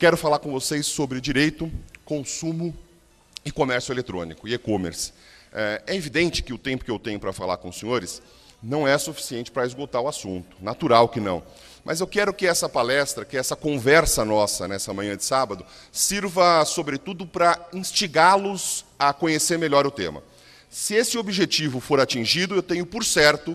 quero falar com vocês sobre direito, consumo e comércio eletrônico e e-commerce. É, é evidente que o tempo que eu tenho para falar com os senhores não é suficiente para esgotar o assunto, natural que não. Mas eu quero que essa palestra, que essa conversa nossa nessa manhã de sábado, sirva sobretudo para instigá-los a conhecer melhor o tema. Se esse objetivo for atingido, eu tenho por certo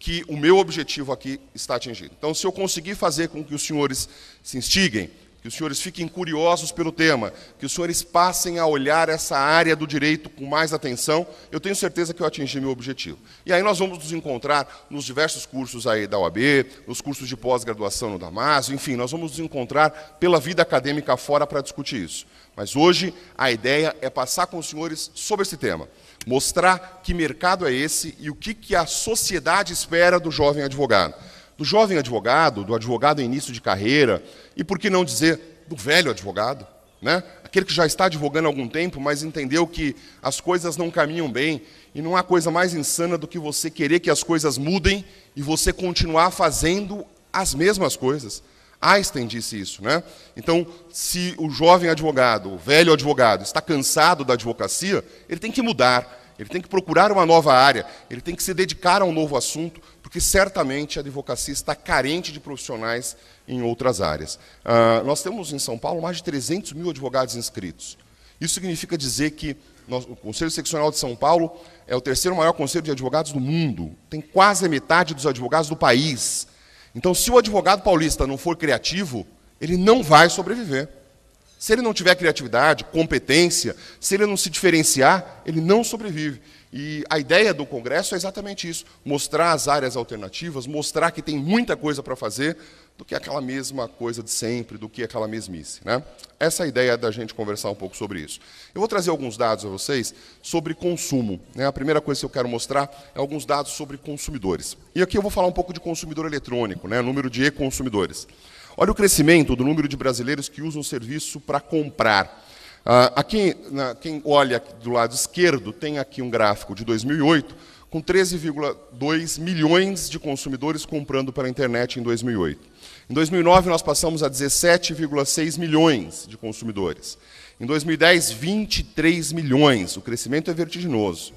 que o meu objetivo aqui está atingido. Então, se eu conseguir fazer com que os senhores se instiguem, que os senhores fiquem curiosos pelo tema, que os senhores passem a olhar essa área do direito com mais atenção. Eu tenho certeza que eu atingi meu objetivo. E aí nós vamos nos encontrar nos diversos cursos aí da OAB, nos cursos de pós-graduação no Damasio, enfim, nós vamos nos encontrar pela vida acadêmica fora para discutir isso. Mas hoje a ideia é passar com os senhores sobre esse tema, mostrar que mercado é esse e o que, que a sociedade espera do jovem advogado do jovem advogado, do advogado em início de carreira, e por que não dizer do velho advogado, né? Aquele que já está advogando há algum tempo, mas entendeu que as coisas não caminham bem, e não há coisa mais insana do que você querer que as coisas mudem e você continuar fazendo as mesmas coisas. Einstein disse isso, né? Então, se o jovem advogado, o velho advogado, está cansado da advocacia, ele tem que mudar, ele tem que procurar uma nova área, ele tem que se dedicar a um novo assunto, porque certamente a advocacia está carente de profissionais em outras áreas. Uh, nós temos em São Paulo mais de 300 mil advogados inscritos. Isso significa dizer que nós, o Conselho Seccional de São Paulo é o terceiro maior conselho de advogados do mundo, tem quase a metade dos advogados do país. Então, se o advogado paulista não for criativo, ele não vai sobreviver. Se ele não tiver criatividade, competência, se ele não se diferenciar, ele não sobrevive. E a ideia do Congresso é exatamente isso: mostrar as áreas alternativas, mostrar que tem muita coisa para fazer, do que aquela mesma coisa de sempre, do que aquela mesmice. Né? Essa é a ideia da gente conversar um pouco sobre isso. Eu vou trazer alguns dados a vocês sobre consumo. Né? A primeira coisa que eu quero mostrar é alguns dados sobre consumidores. E aqui eu vou falar um pouco de consumidor eletrônico, né? número de e-consumidores. Olha o crescimento do número de brasileiros que usam o serviço para comprar. Ah, aqui, na, quem olha do lado esquerdo, tem aqui um gráfico de 2008, com 13,2 milhões de consumidores comprando pela internet em 2008. Em 2009, nós passamos a 17,6 milhões de consumidores. Em 2010, 23 milhões. O crescimento é vertiginoso.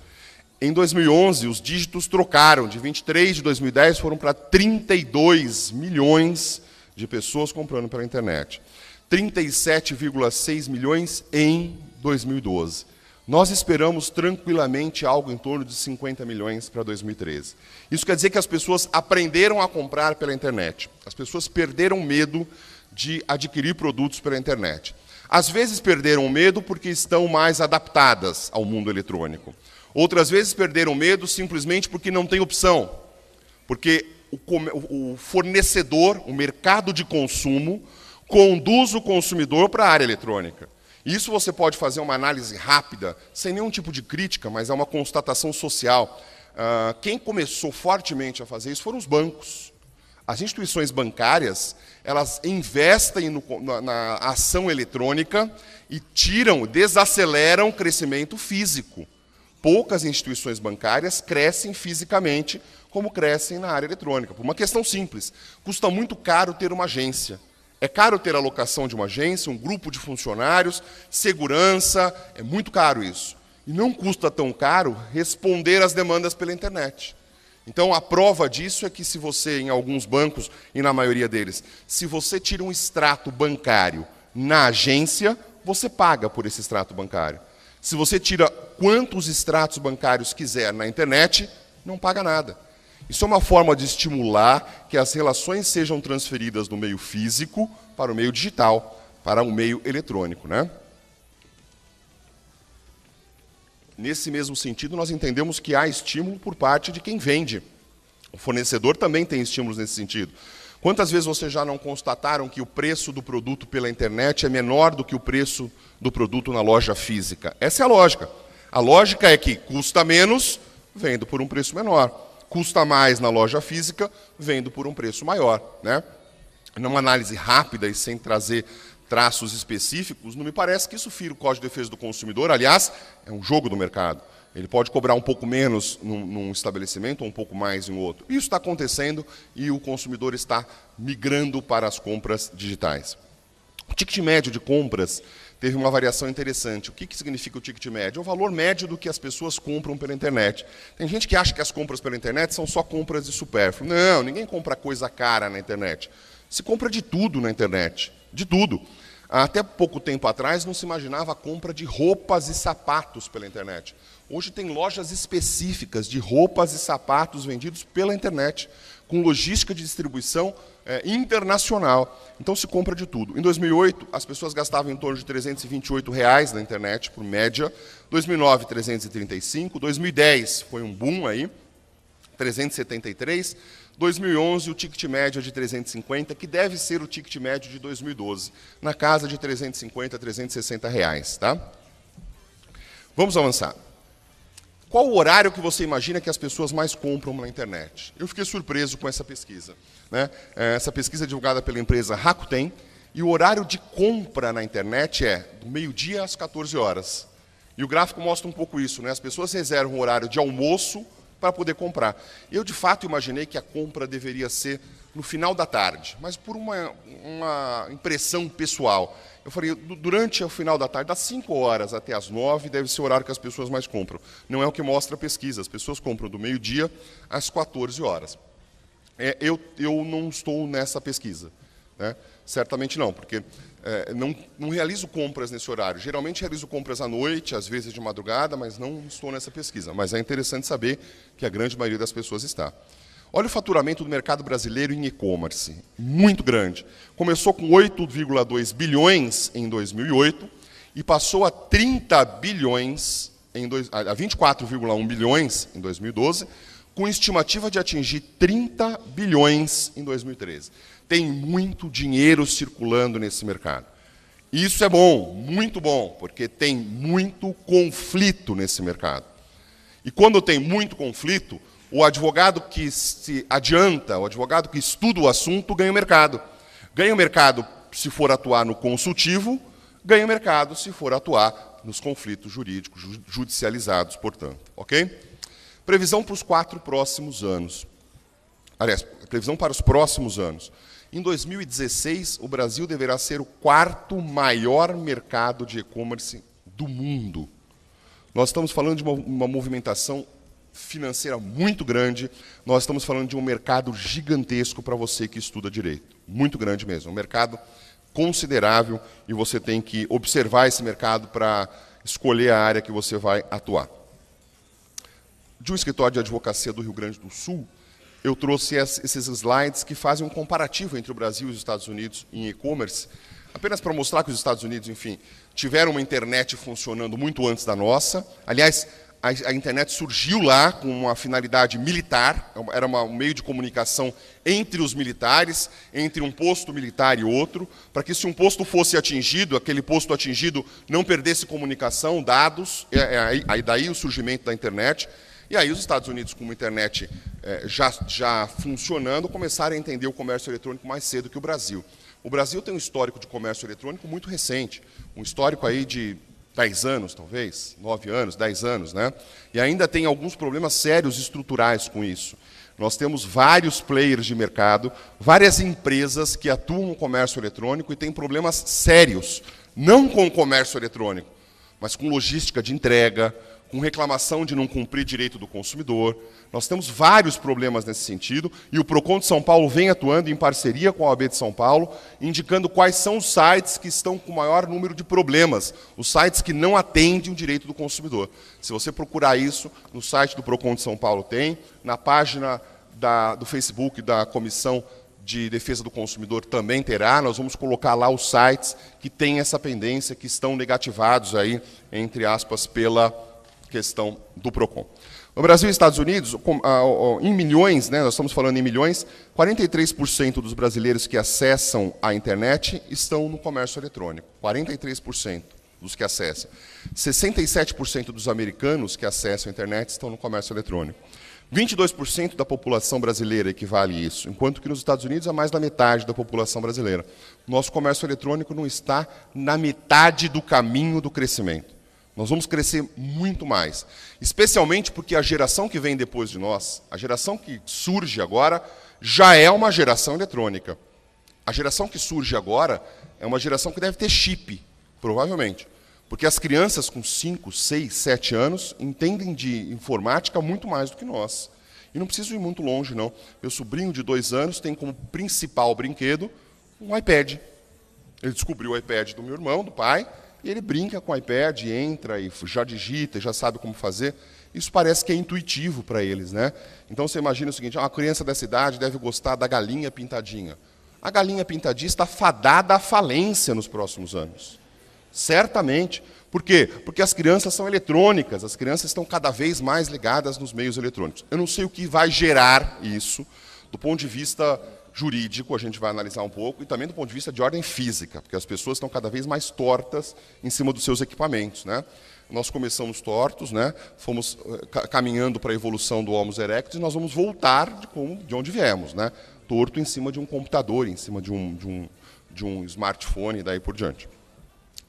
Em 2011, os dígitos trocaram. De 23 de 2010, foram para 32 milhões de pessoas comprando pela internet. 37,6 milhões em 2012. Nós esperamos tranquilamente algo em torno de 50 milhões para 2013. Isso quer dizer que as pessoas aprenderam a comprar pela internet. As pessoas perderam medo de adquirir produtos pela internet. Às vezes perderam medo porque estão mais adaptadas ao mundo eletrônico. Outras vezes perderam medo simplesmente porque não tem opção. Porque o fornecedor, o mercado de consumo, conduz o consumidor para a área eletrônica. Isso você pode fazer uma análise rápida, sem nenhum tipo de crítica, mas é uma constatação social. Uh, quem começou fortemente a fazer isso foram os bancos. As instituições bancárias, elas investem no, na, na ação eletrônica e tiram, desaceleram o crescimento físico. Poucas instituições bancárias crescem fisicamente como crescem na área eletrônica, por uma questão simples. Custa muito caro ter uma agência. É caro ter a locação de uma agência, um grupo de funcionários, segurança, é muito caro isso. E não custa tão caro responder às demandas pela internet. Então a prova disso é que se você, em alguns bancos, e na maioria deles, se você tira um extrato bancário na agência, você paga por esse extrato bancário. Se você tira quantos extratos bancários quiser na internet, não paga nada. Isso é uma forma de estimular que as relações sejam transferidas do meio físico para o meio digital, para o meio eletrônico. Né? Nesse mesmo sentido, nós entendemos que há estímulo por parte de quem vende. O fornecedor também tem estímulos nesse sentido. Quantas vezes vocês já não constataram que o preço do produto pela internet é menor do que o preço do produto na loja física? Essa é a lógica. A lógica é que custa menos, vendo por um preço menor custa mais na loja física, vendo por um preço maior. Né? Numa análise rápida e sem trazer traços específicos, não me parece que isso fira o Código de Defesa do Consumidor. Aliás, é um jogo do mercado. Ele pode cobrar um pouco menos num, num estabelecimento ou um pouco mais em outro. Isso está acontecendo e o consumidor está migrando para as compras digitais. O ticket médio de compras teve uma variação interessante. O que, que significa o ticket médio? É o valor médio do que as pessoas compram pela internet. Tem gente que acha que as compras pela internet são só compras de supérfluo. Não, ninguém compra coisa cara na internet. Se compra de tudo na internet, de tudo. Até pouco tempo atrás não se imaginava a compra de roupas e sapatos pela internet. Hoje tem lojas específicas de roupas e sapatos vendidos pela internet, com logística de distribuição é, internacional. Então se compra de tudo. Em 2008, as pessoas gastavam em torno de 328 reais na internet, por média. 2009, 335. 2010 foi um boom aí, 373. 2011, o ticket médio é de 350, que deve ser o ticket médio de 2012, na casa de 350 a 360 reais, tá? Vamos avançar. Qual o horário que você imagina que as pessoas mais compram na internet? Eu fiquei surpreso com essa pesquisa. Né? É, essa pesquisa é divulgada pela empresa Rakuten e o horário de compra na internet é do meio-dia às 14 horas. E o gráfico mostra um pouco isso, né? As pessoas reservam o horário de almoço para poder comprar. Eu, de fato, imaginei que a compra deveria ser no final da tarde, mas por uma, uma impressão pessoal. Eu falei, durante o final da tarde, das 5 horas até as 9, deve ser o horário que as pessoas mais compram. Não é o que mostra a pesquisa. As pessoas compram do meio-dia às 14 horas é, eu, eu não estou nessa pesquisa. Né? Certamente não, porque é, não, não realizo compras nesse horário. Geralmente realizo compras à noite, às vezes de madrugada, mas não estou nessa pesquisa. Mas é interessante saber que a grande maioria das pessoas está. Olha o faturamento do mercado brasileiro em e-commerce, muito grande. Começou com 8,2 bilhões em 2008 e passou a 30 bilhões em dois, a 24,1 bilhões em 2012 com estimativa de atingir 30 bilhões em 2013. Tem muito dinheiro circulando nesse mercado. Isso é bom, muito bom, porque tem muito conflito nesse mercado. E quando tem muito conflito, o advogado que se adianta, o advogado que estuda o assunto, ganha o mercado. Ganha o mercado se for atuar no consultivo, ganha o mercado se for atuar nos conflitos jurídicos, judicializados, portanto. Ok? Previsão para os quatro próximos anos. Aliás, previsão para os próximos anos. Em 2016, o Brasil deverá ser o quarto maior mercado de e-commerce do mundo. Nós estamos falando de uma, uma, movimentação financeira muito grande, nós estamos falando de um mercado gigantesco para você que estuda direito. Muito grande mesmo. Um mercado considerável e você tem que observar esse mercado para escolher a área que você vai atuar de um escritório de advocacia do Rio Grande do Sul, eu trouxe esses slides que fazem um comparativo entre o Brasil e os Estados Unidos em e-commerce, apenas para mostrar que os Estados Unidos, enfim, tiveram uma internet funcionando muito antes da nossa. Aliás, a, a internet surgiu lá com uma finalidade militar, é era uma, um meio de comunicação entre os militares, entre um posto militar e outro, para que se um posto fosse atingido, aquele posto atingido não perdesse comunicação, dados, é, é, daí o surgimento da internet. E aí os Estados Unidos, com uma internet eh, já, já funcionando, começaram a entender o comércio eletrônico mais cedo que o Brasil. O Brasil tem um histórico de comércio eletrônico muito recente, um histórico aí de 10 anos, talvez, 9 anos, 10 anos, né? E ainda tem alguns problemas sérios estruturais com isso. Nós temos vários players de mercado, várias empresas que atuam no comércio eletrônico e têm problemas sérios, não com o comércio eletrônico, mas com logística de entrega, com reclamação de não cumprir direito do consumidor. Nós temos vários problemas nesse sentido e o Procon de São Paulo vem atuando em parceria com a OAB de São Paulo, indicando quais são os sites que estão com maior número de problemas, os sites que não atendem o direito do consumidor. Se você procurar isso no site do Procon de São Paulo tem, na página da, do Facebook da Comissão de defesa do consumidor também terá. Nós vamos colocar lá os sites que têm essa pendência, que estão negativados aí, entre aspas, pela questão do PROCON. No Brasil e Estados Unidos, ah, em milhões, né, nós estamos falando em milhões, 43% dos brasileiros que acessam a internet estão no comércio eletrônico. 43% dos que acessam. 67% dos americanos que acessam a internet estão no comércio eletrônico. 22% da população brasileira equivale a isso, enquanto que nos Estados Unidos é mais da metade da população brasileira. Nosso comércio eletrônico não está na metade do caminho do crescimento. Nós vamos crescer muito mais. Especialmente porque a geração que vem depois de nós, a geração que surge agora, já é uma geração eletrônica. A geração que surge agora é uma geração que deve ter chip, provavelmente. Porque as crianças com 5, 6, 7 anos entendem de informática muito mais do que nós. E não preciso ir muito longe, não. Meu sobrinho de 2 anos tem como principal brinquedo um iPad. Ele descobriu o iPad do meu irmão, do pai, e ele brinca com o iPad, entra e já digita, já sabe como fazer. Isso parece que é intuitivo para eles, né? Então você imagina o seguinte: ah, uma criança dessa idade deve gostar da galinha pintadinha. A galinha pintadinha está fadada à falência nos próximos anos. Certamente. Por quê? Porque as crianças são eletrônicas, as crianças estão cada vez mais ligadas nos meios eletrônicos. Eu não sei o que vai gerar isso do ponto de vista jurídico, a gente vai analisar um pouco, e também do ponto de vista de ordem física, porque as pessoas estão cada vez mais tortas em cima dos seus equipamentos. Né? Nós começamos tortos, né? fomos eh, caminhando para a evolução do Homo erectus, e nós vamos voltar de, como, de onde viemos, né? torto em cima de um computador, em cima de um, de um, de um smartphone e daí por diante. o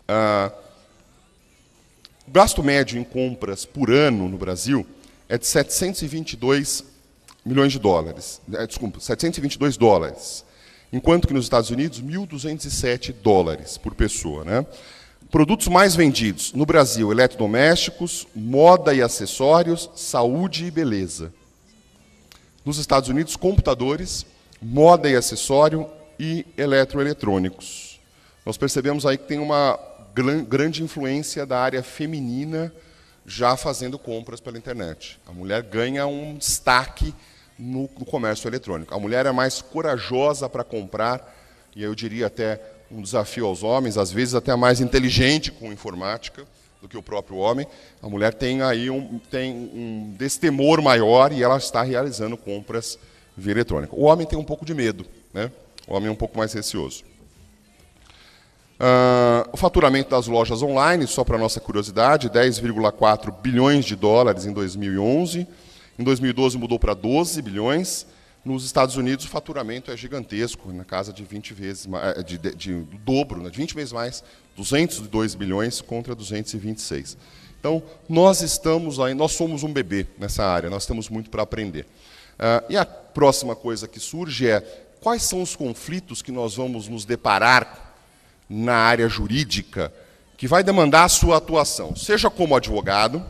ah, gasto médio em compras por ano no Brasil é de 722 milhões de dólares. Né, desculpa, 722 dólares. Enquanto que nos Estados Unidos, 1.207 dólares por pessoa. Né? Produtos mais vendidos no Brasil: eletrodomésticos, moda e acessórios, saúde e beleza. Nos Estados Unidos, computadores, moda e acessório e eletroeletrônicos. Nós percebemos aí que tem uma grande influência da área feminina já fazendo compras pela internet. A mulher ganha um destaque no, no comércio eletrônico. A mulher é mais corajosa para comprar, e eu diria até um desafio aos homens, às vezes até mais inteligente com informática do que o próprio homem. A mulher tem aí um, tem um destemor maior e ela está realizando compras via eletrônica. O homem tem um pouco de medo, né? o homem é um pouco mais receoso. Uh, o faturamento das lojas online, só para nossa curiosidade, 10,4 bilhões de dólares em 2011. Em 2012 mudou para 12 bilhões. Nos Estados Unidos o faturamento é gigantesco, na casa de 20 vezes, eh, de, de, de dobro, né, 20 vezes mais, 202 bilhões contra 226. Então, nós estamos aí, nós somos um bebê nessa área, nós temos muito para aprender. Uh, e a próxima coisa que surge é quais são os conflitos que nós vamos nos deparar na área jurídica que vai demandar a sua atuação, seja como advogado,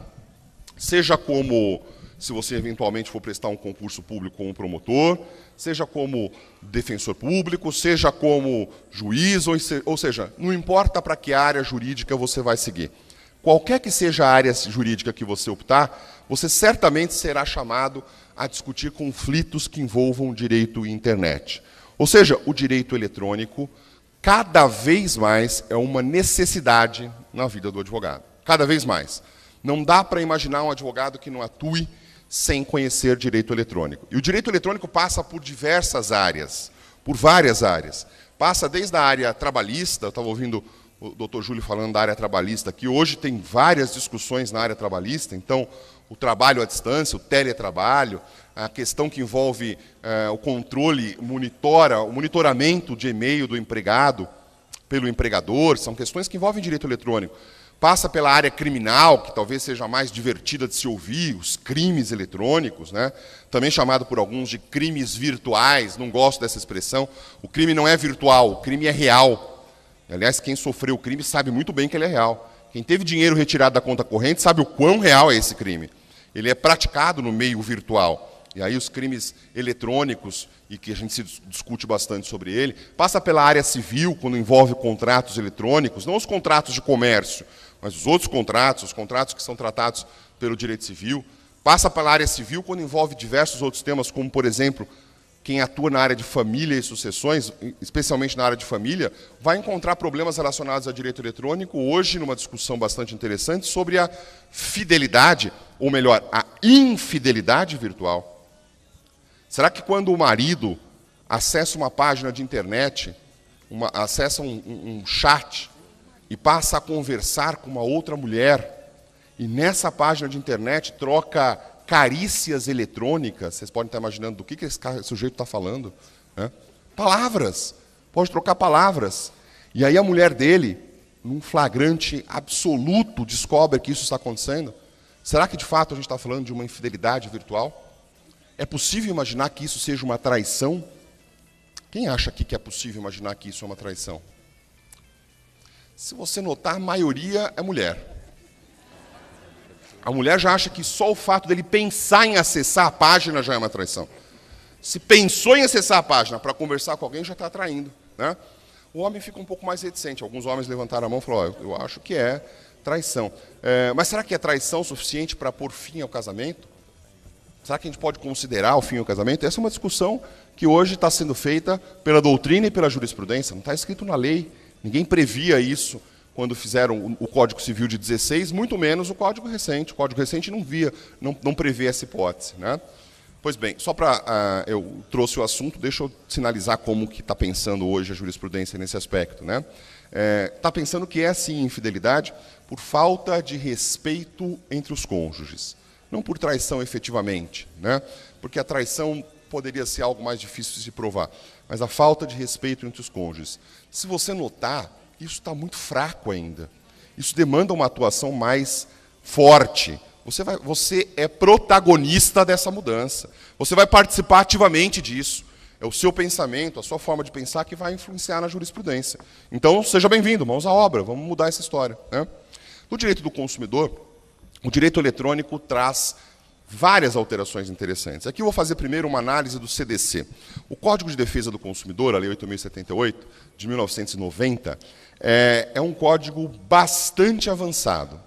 seja como se você eventualmente for prestar um concurso público como promotor, seja como defensor público, seja como juiz, ou, seja, não importa para que área jurídica você vai seguir. Qualquer que seja a área jurídica que você optar, você certamente será chamado a discutir conflitos que envolvam direito e internet. Ou seja, o direito eletrônico cada vez mais é uma necessidade na vida do advogado. Cada vez mais. Não dá para imaginar um advogado que não atue sem conhecer direito eletrônico. E o direito eletrônico passa por diversas áreas, por várias áreas. Passa desde a área trabalhista, estava ouvindo o doutor Júlio falando da área trabalhista, que hoje tem várias discussões na área trabalhista, então o trabalho à distância, o teletrabalho, a questão que envolve eh, o controle, monitora, o monitoramento de e-mail do empregado pelo empregador, são questões que envolvem direito eletrônico passa pela área criminal, que talvez seja a mais divertida de se ouvir, os crimes eletrônicos, né? também chamado por alguns de crimes virtuais, não gosto dessa expressão. O crime não é virtual, o crime é real. Aliás, quem sofreu o crime sabe muito bem que ele é real. Quem teve dinheiro retirado da conta corrente sabe o quão real é esse crime. Ele é praticado no meio virtual. E aí os crimes eletrônicos, e que a gente se discute bastante sobre ele, passa pela área civil, quando envolve contratos eletrônicos, não os contratos de comércio, mas os outros contratos, os contratos que são tratados pelo direito civil, passa para a área civil quando envolve diversos outros temas, como, por exemplo, quem atua na área de família e sucessões, especialmente na área de família, vai encontrar problemas relacionados a direito eletrônico hoje numa discussão bastante interessante sobre a fidelidade, ou melhor, a infidelidade virtual. Será que quando o marido acessa uma página de internet, uma, acessa um, um, um chat e passa a conversar com uma outra mulher. E nessa página de internet troca carícias eletrônicas. Vocês podem estar imaginando do que, que esse sujeito está falando. Né? Palavras. Pode trocar palavras. E aí a mulher dele, num flagrante absoluto, descobre que isso está acontecendo. Será que de fato a gente está falando de uma infidelidade virtual? É possível imaginar que isso seja uma traição? Quem acha aqui que é possível imaginar que isso é uma traição? se você notar, a maioria é mulher. A mulher já acha que só o fato dele pensar em acessar a página já é uma traição. Se pensou em acessar a página para conversar com alguém, já está traindo. Né? O homem fica um pouco mais reticente. Alguns homens levantaram a mão e falaram: oh, eu, acho que é traição. É, mas será que é traição suficiente para pôr fim ao casamento? Será que a gente pode considerar o fim ao casamento? Essa é uma discussão que hoje está sendo feita pela doutrina e pela jurisprudência. Não está escrito na lei. Ninguém previa isso quando fizeram o Código Civil de 16, muito menos o Código Recente. O Código Recente não via, não, não prevê essa hipótese. Né? Pois bem, só para uh, ah, eu trouxe o assunto, deixa eu sinalizar como que está pensando hoje a jurisprudência nesse aspecto. Está né? é, tá pensando que é sim infidelidade por falta de respeito entre os cônjuges, não por traição efetivamente, né? porque a traição poderia ser algo mais difícil de se provar mas a falta de respeito entre os cônjuges. Se você notar, isso está muito fraco ainda. Isso demanda uma atuação mais forte. Você, vai, você é protagonista dessa mudança. Você vai participar ativamente disso. É o seu pensamento, a sua forma de pensar que vai influenciar na jurisprudência. Então, seja bem-vindo, mãos à obra, vamos mudar essa história. Né? No direito do consumidor, o direito eletrônico traz várias alterações interessantes. Aqui eu vou fazer primeiro uma análise do CDC. O Código de Defesa do Consumidor, a Lei 8.078, de 1990, é, é um código bastante avançado.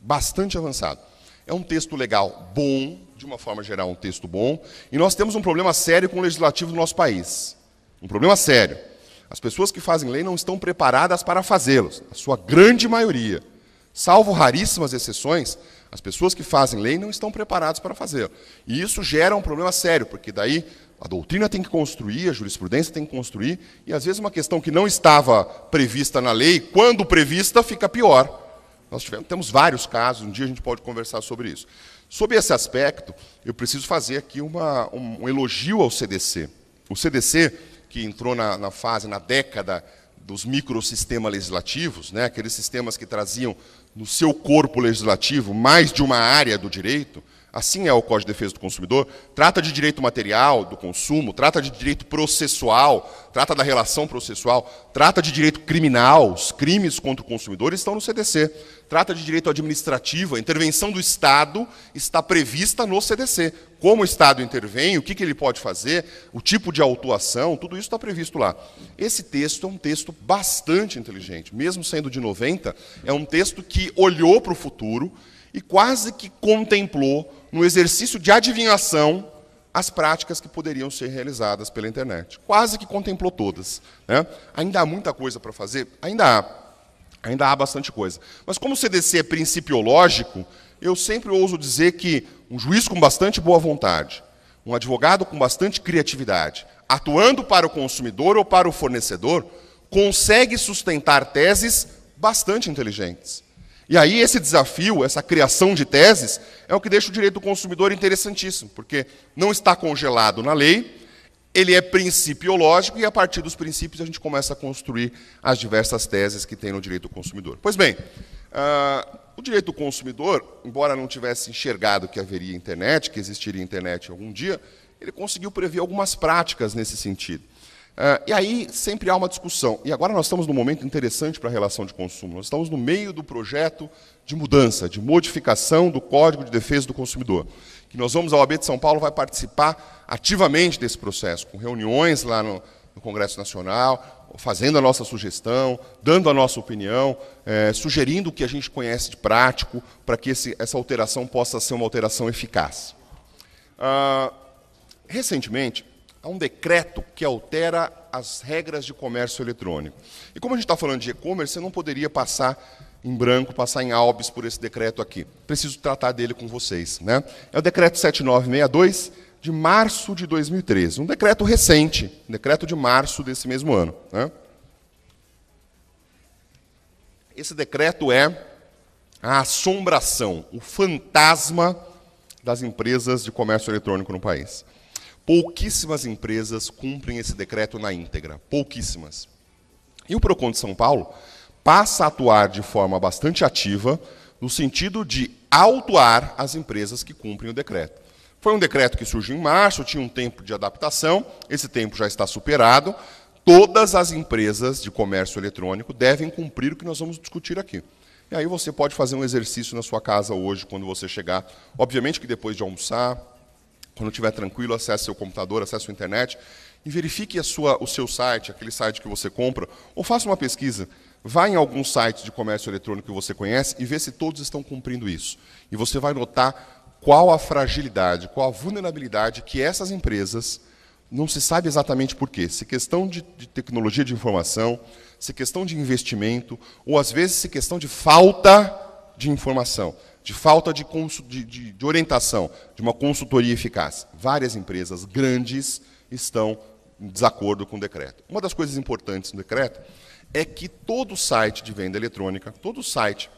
Bastante avançado. É um texto legal bom, de uma forma geral, um texto bom, e nós temos um problema sério com o legislativo do nosso país. Um problema sério. As pessoas que fazem lei não estão preparadas para fazê-los, a sua grande maioria. Salvo raríssimas exceções, as pessoas que fazem lei não estão preparadas para fazer. E isso gera um problema sério, porque daí a doutrina tem que construir, a jurisprudência tem que construir, e às vezes uma questão que não estava prevista na lei, quando prevista, fica pior. Nós tivemos, temos vários casos, um dia a gente pode conversar sobre isso. Sobre esse aspecto, eu preciso fazer aqui uma, um, um elogio ao CDC. O CDC, que entrou na, na fase, na década dos microsistemas legislativos, né, aqueles sistemas que traziam no seu corpo legislativo mais de uma área do direito, Assim é o Código de Defesa do Consumidor. Trata de direito material do consumo, trata de direito processual, trata da relação processual, trata de direito criminal, os crimes contra o consumidor estão no CDC. Trata de direito administrativo, a intervenção do Estado está prevista no CDC. Como o Estado intervém, o que, que ele pode fazer, o tipo de autuação, tudo isso está previsto lá. Esse texto é um texto bastante inteligente, mesmo sendo de 90, é um texto que olhou para o futuro e quase que contemplou, no exercício de adivinhação, as práticas que poderiam ser realizadas pela internet. Quase que contemplou todas. Né? Ainda há muita coisa para fazer? Ainda há. Ainda há bastante coisa. Mas como o CDC é principiológico, eu sempre ouso dizer que um juiz com bastante boa vontade, um advogado com bastante criatividade, atuando para o consumidor ou para o fornecedor, consegue sustentar teses bastante inteligentes. E aí esse desafio, essa criação de teses, é o que deixa o direito do consumidor interessantíssimo, porque não está congelado na lei, ele é principiológico e a partir dos princípios a gente começa a construir as diversas teses que tem no direito do consumidor. Pois bem, uh, o direito do consumidor, embora não tivesse enxergado que haveria internet, que existiria internet algum dia, ele conseguiu prever algumas práticas nesse sentido. Uh, e aí sempre há uma discussão. E agora nós estamos num momento interessante para a relação de consumo. Nós estamos no meio do projeto de mudança, de modificação do Código de Defesa do Consumidor. Que nós vamos, a OAB de São Paulo vai participar ativamente desse processo, com reuniões lá no, no Congresso Nacional, fazendo a nossa sugestão, dando a nossa opinião, é, sugerindo o que a gente conhece de prático, para que esse, essa alteração possa ser uma alteração eficaz. Uh, recentemente, a é um decreto que altera as regras de comércio eletrônico. E como a gente está falando de e-commerce, eu não poderia passar em branco, passar em Albes por esse decreto aqui. Preciso tratar dele com vocês. Né? É o decreto 7962 de março de 2013, um decreto recente, um decreto de março desse mesmo ano. Né? Esse decreto é a assombração, o fantasma das empresas de comércio eletrônico no país. Pouquíssimas empresas cumprem esse decreto na íntegra, pouquíssimas. E o Procon de São Paulo passa a atuar de forma bastante ativa no sentido de autuar as empresas que cumprem o decreto. Foi um decreto que surgiu em março, tinha um tempo de adaptação, esse tempo já está superado. Todas as empresas de comércio eletrônico devem cumprir o que nós vamos discutir aqui. E aí você pode fazer um exercício na sua casa hoje, quando você chegar. Obviamente que depois de almoçar, quando estiver tranquilo, acesse seu computador, acesse a internet e verifique a sua, o seu site, aquele site que você compra, ou faça uma pesquisa. Vá em algum site de comércio eletrônico que você conhece e vê se todos estão cumprindo isso. E você vai notar qual a fragilidade, qual a vulnerabilidade que essas empresas, não se sabe exatamente por quê. Se questão de, de tecnologia de informação, se questão de investimento, ou às vezes se questão de falta de informação de falta de, de, de, de orientação, de uma consultoria eficaz. Várias empresas grandes estão em desacordo com o decreto. Uma das coisas importantes no decreto é que todo site de venda eletrônica, todo site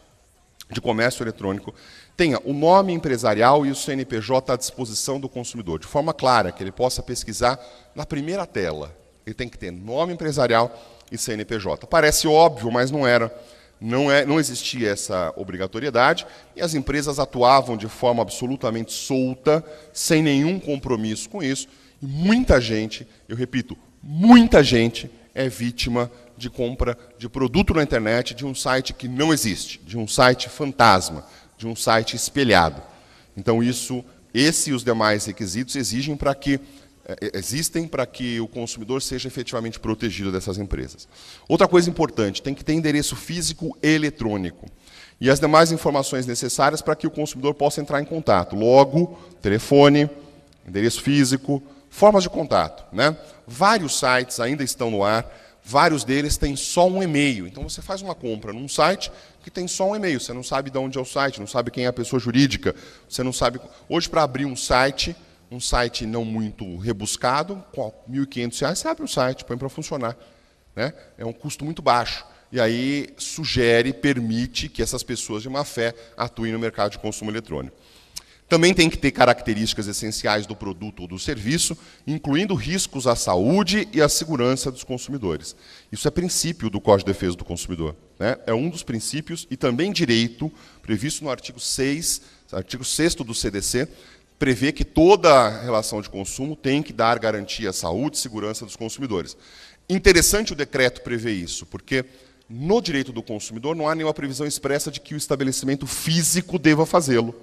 de comércio eletrônico, tenha o nome empresarial e o CNPJ à disposição do consumidor, de forma clara, que ele possa pesquisar na primeira tela. Ele tem que ter nome empresarial e CNPJ. Parece óbvio, mas não era. Não, é, não existia essa obrigatoriedade e as empresas atuavam de forma absolutamente solta, sem nenhum compromisso com isso. E muita gente, eu repito, muita gente é vítima de compra de produto na internet de um site que não existe, de um site fantasma, de um site espelhado. Então isso, esse e os demais requisitos exigem para que é, existem para que o consumidor seja efetivamente protegido dessas empresas. Outra coisa importante, tem que ter endereço físico e eletrônico e as demais informações necessárias para que o consumidor possa entrar em contato. Logo, telefone, endereço físico, formas de contato. Né? Vários sites ainda estão no ar, vários deles têm só um e-mail. Então você faz uma compra num site que tem só um e-mail, você não sabe de onde é o site, não sabe quem é a pessoa jurídica, você não sabe. Hoje, para abrir um site, um site não muito rebuscado, com R$ 1.500, você abre um site, põe para funcionar. Né? É um custo muito baixo. E aí sugere, permite que essas pessoas de má fé atuem no mercado de consumo eletrônico. Também tem que ter características essenciais do produto ou do serviço, incluindo riscos à saúde e à segurança dos consumidores. Isso é princípio do Código de Defesa do Consumidor. Né? É um dos princípios e também direito previsto no artigo 6, artigo 6 do CDC, prevê que toda relação de consumo tem que dar garantia à saúde e segurança dos consumidores. Interessante o decreto prever isso, porque no direito do consumidor não há nenhuma previsão expressa de que o estabelecimento físico deva fazê-lo.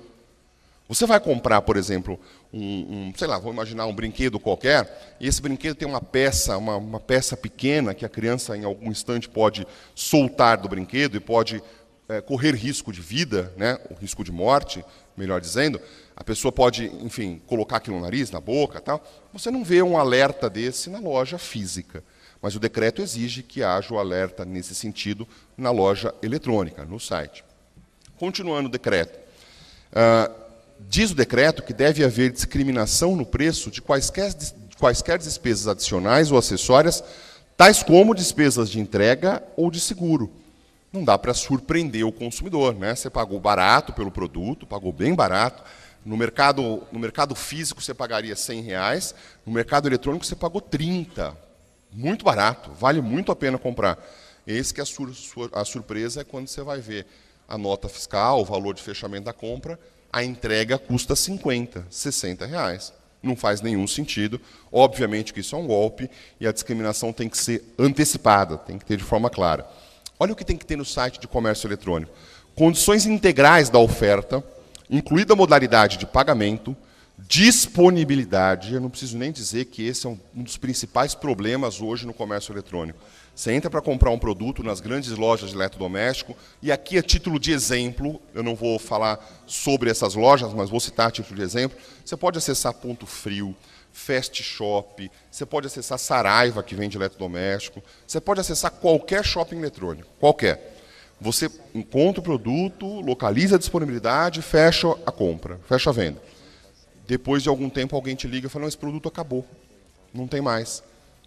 Você vai comprar, por exemplo, um, um, sei lá, vou imaginar um brinquedo qualquer, e esse brinquedo tem uma peça, uma, uma peça pequena que a criança em algum instante pode soltar do brinquedo e pode é, correr risco de vida, né, o risco de morte, melhor dizendo. A pessoa pode, enfim, colocar aquilo no nariz, na boca, tal. Você não vê um alerta desse na loja física, mas o decreto exige que haja o alerta nesse sentido na loja eletrônica, no site. Continuando o decreto. Uh, diz o decreto que deve haver discriminação no preço de quaisquer, quaisquer despesas adicionais ou acessórias, tais como despesas de entrega ou de seguro não dá para surpreender o consumidor. Né? Você pagou barato pelo produto, pagou bem barato, no mercado, no mercado físico você pagaria 100 reais, no mercado eletrônico você pagou 30. Muito barato, vale muito a pena comprar. Eis que é a, sur, a surpresa é quando você vai ver a nota fiscal, o valor de fechamento da compra, a entrega custa 50, 60 reais. Não faz nenhum sentido. Obviamente que isso é um golpe e a discriminação tem que ser antecipada, tem que ter de forma clara. Olha o que tem que ter no site de comércio eletrônico: condições integrais da oferta, incluída a modalidade de pagamento, disponibilidade. Eu não preciso nem dizer que esse é um, dos principais problemas hoje no comércio eletrônico. Você entra para comprar um produto nas grandes lojas de eletrodoméstico, e aqui a título de exemplo, eu não vou falar sobre essas lojas, mas vou citar a título de exemplo, você pode acessar Ponto Frio, Fast Shop, você pode acessar Saraiva, que vende eletrodoméstico, você pode acessar qualquer shopping eletrônico, qualquer. Você encontra o produto, localiza a disponibilidade, fecha a compra, fecha a venda. Depois de algum tempo alguém te liga e fala, não, esse produto acabou, não tem mais.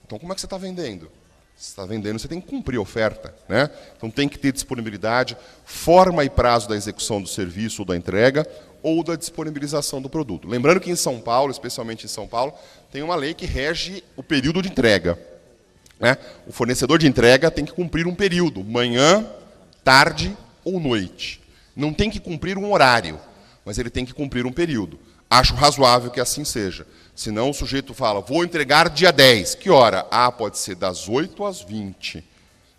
Então como é que você está vendendo? Você está vendendo, você tem que cumprir a oferta. Né? Então tem que ter disponibilidade, forma e prazo da execução do serviço ou da entrega ou da disponibilização do produto. Lembrando que em São Paulo, especialmente em São Paulo, tem uma lei que rege o período de entrega. Né? O fornecedor de entrega tem que cumprir um período, manhã, tarde ou noite. Não tem que cumprir um horário, mas ele tem que cumprir um período. Acho razoável que assim seja. Senão o sujeito fala, vou entregar dia 10. Que hora? Ah, pode ser das 8 às 20.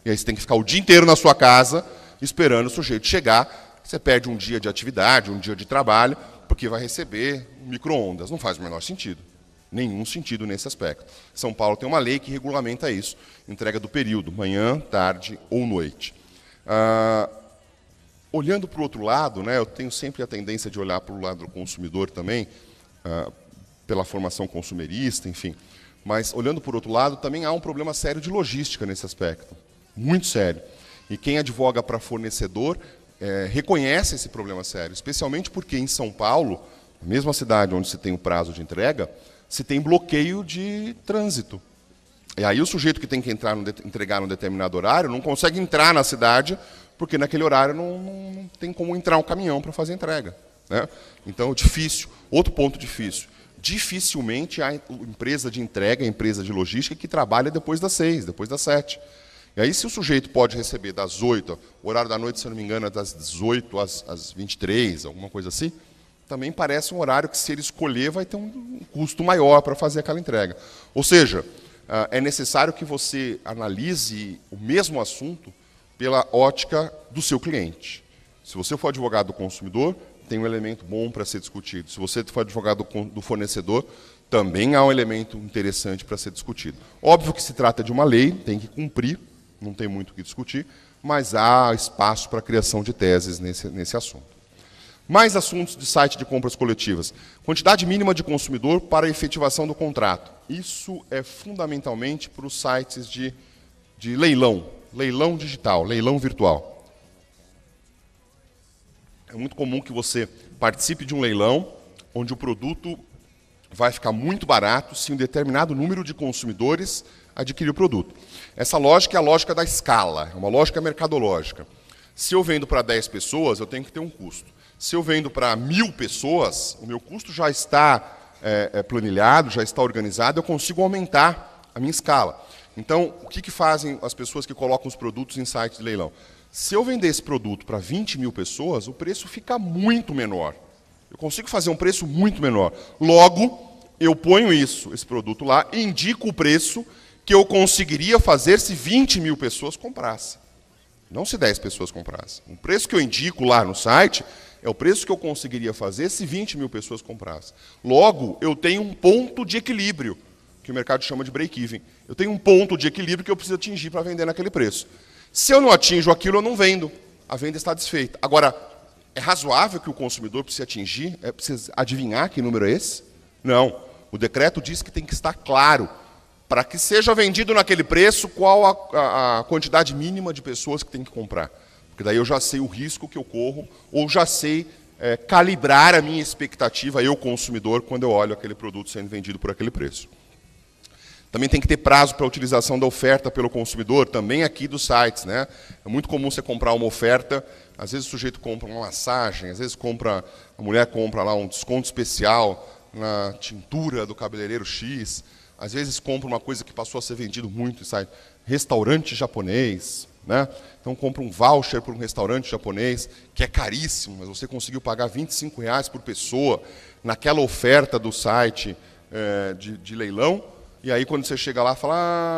E aí você tem que ficar o dia inteiro na sua casa esperando o sujeito chegar. Você perde um dia de atividade, um dia de trabalho, porque vai receber micro-ondas. Não faz o menor sentido. Nenhum sentido nesse aspecto. São Paulo tem uma lei que regulamenta isso. Entrega do período, manhã, tarde ou noite. Ah, olhando para o outro lado, né, eu tenho sempre a tendência de olhar para o lado do consumidor também, ah, pela formação consumerista, enfim. Mas olhando por outro lado, também há um problema sério de logística nesse aspecto, muito sério. E quem advoga para fornecedor é, reconhece esse problema sério, especialmente porque em São Paulo, mesma cidade onde se tem o prazo de entrega, se tem bloqueio de trânsito. E aí o sujeito que tem que entrar no, entregar num determinado horário não consegue entrar na cidade, porque naquele horário não, não tem como entrar um caminhão para fazer entrega. Né? Então, difícil. Outro ponto difícil. Dificilmente há empresa de entrega, empresa de logística que trabalha depois das seis, depois das sete. E aí, se o sujeito pode receber das oito, o horário da noite, se não me engano, é das 18 às, às 23, alguma coisa assim, também parece um horário que, se ele escolher, vai ter um custo maior para fazer aquela entrega. Ou seja, ah, é necessário que você analise o mesmo assunto pela ótica do seu cliente. Se você for advogado do consumidor, tem um elemento bom para ser discutido. Se você for advogado do fornecedor, também há um elemento interessante para ser discutido. Óbvio que se trata de uma lei, tem que cumprir, não tem muito o que discutir, mas há espaço para a criação de teses nesse, nesse assunto. Mais assuntos de site de compras coletivas. Quantidade mínima de consumidor para efetivação do contrato. Isso é fundamentalmente para os sites de, de leilão, leilão digital, leilão virtual. É muito comum que você participe de um leilão onde o produto vai ficar muito barato se um determinado número de consumidores adquirir o produto. Essa lógica é a lógica da escala, é uma lógica mercadológica. Se eu vendo para 10 pessoas, eu tenho que ter um custo. Se eu vendo para mil pessoas, o meu custo já está é, é, planilhado, já está organizado, eu consigo aumentar a minha escala. Então, o que, que fazem as pessoas que colocam os produtos em sites de leilão? Se eu vender esse produto para 20 mil pessoas, o preço fica muito menor. Eu consigo fazer um preço muito menor. Logo, eu ponho isso, esse produto lá, e indico o preço que eu conseguiria fazer se 20 mil pessoas comprassem. Não se 10 pessoas comprassem. Um preço que eu indico lá no site é o preço que eu conseguiria fazer se 20 mil pessoas comprassem. Logo, eu tenho um ponto de equilíbrio, que o mercado chama de break-even. Eu tenho um ponto de equilíbrio que eu preciso atingir para vender naquele preço. Se eu não atinjo aquilo, eu não vendo. A venda está desfeita. Agora, é razoável que o consumidor precise atingir, é preciso adivinhar que número é esse? Não. O decreto diz que tem que estar claro para que seja vendido naquele preço qual a, a, a quantidade mínima de pessoas que tem que comprar. Porque daí eu já sei o risco que eu corro, ou já sei é, calibrar a minha expectativa, eu consumidor, quando eu olho aquele produto sendo vendido por aquele preço. Também tem que ter prazo para a utilização da oferta pelo consumidor, também aqui dos sites. Né? É muito comum você comprar uma oferta, às vezes o sujeito compra uma massagem, às vezes compra, a mulher compra lá um desconto especial na tintura do cabeleireiro X, às vezes compra uma coisa que passou a ser vendido muito em site, restaurante japonês, né? Então compra um voucher para um restaurante japonês, que é caríssimo, mas você conseguiu pagar 25 reais por pessoa naquela oferta do site é, de, de, leilão. E aí quando você chega lá, fala,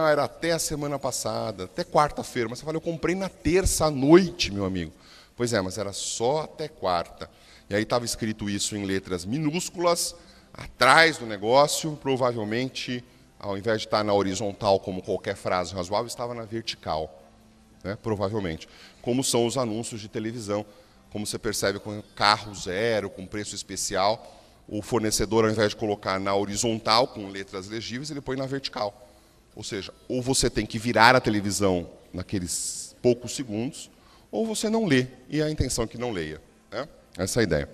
ah, era até a semana passada, até quarta-feira. Mas você fala, eu comprei na terça à noite, meu amigo. Pois é, mas era só até quarta. E aí estava escrito isso em letras minúsculas, atrás do negócio, provavelmente, ao invés de estar na horizontal como qualquer frase razoável, estava na vertical né, provavelmente. Como são os anúncios de televisão, como você percebe com carro zero, com preço especial, o fornecedor, ao invés de colocar na horizontal, com letras legíveis, ele põe na vertical. Ou seja, ou você tem que virar a televisão naqueles poucos segundos, ou você não lê, e a intenção é que não leia. Né? Essa é a ideia.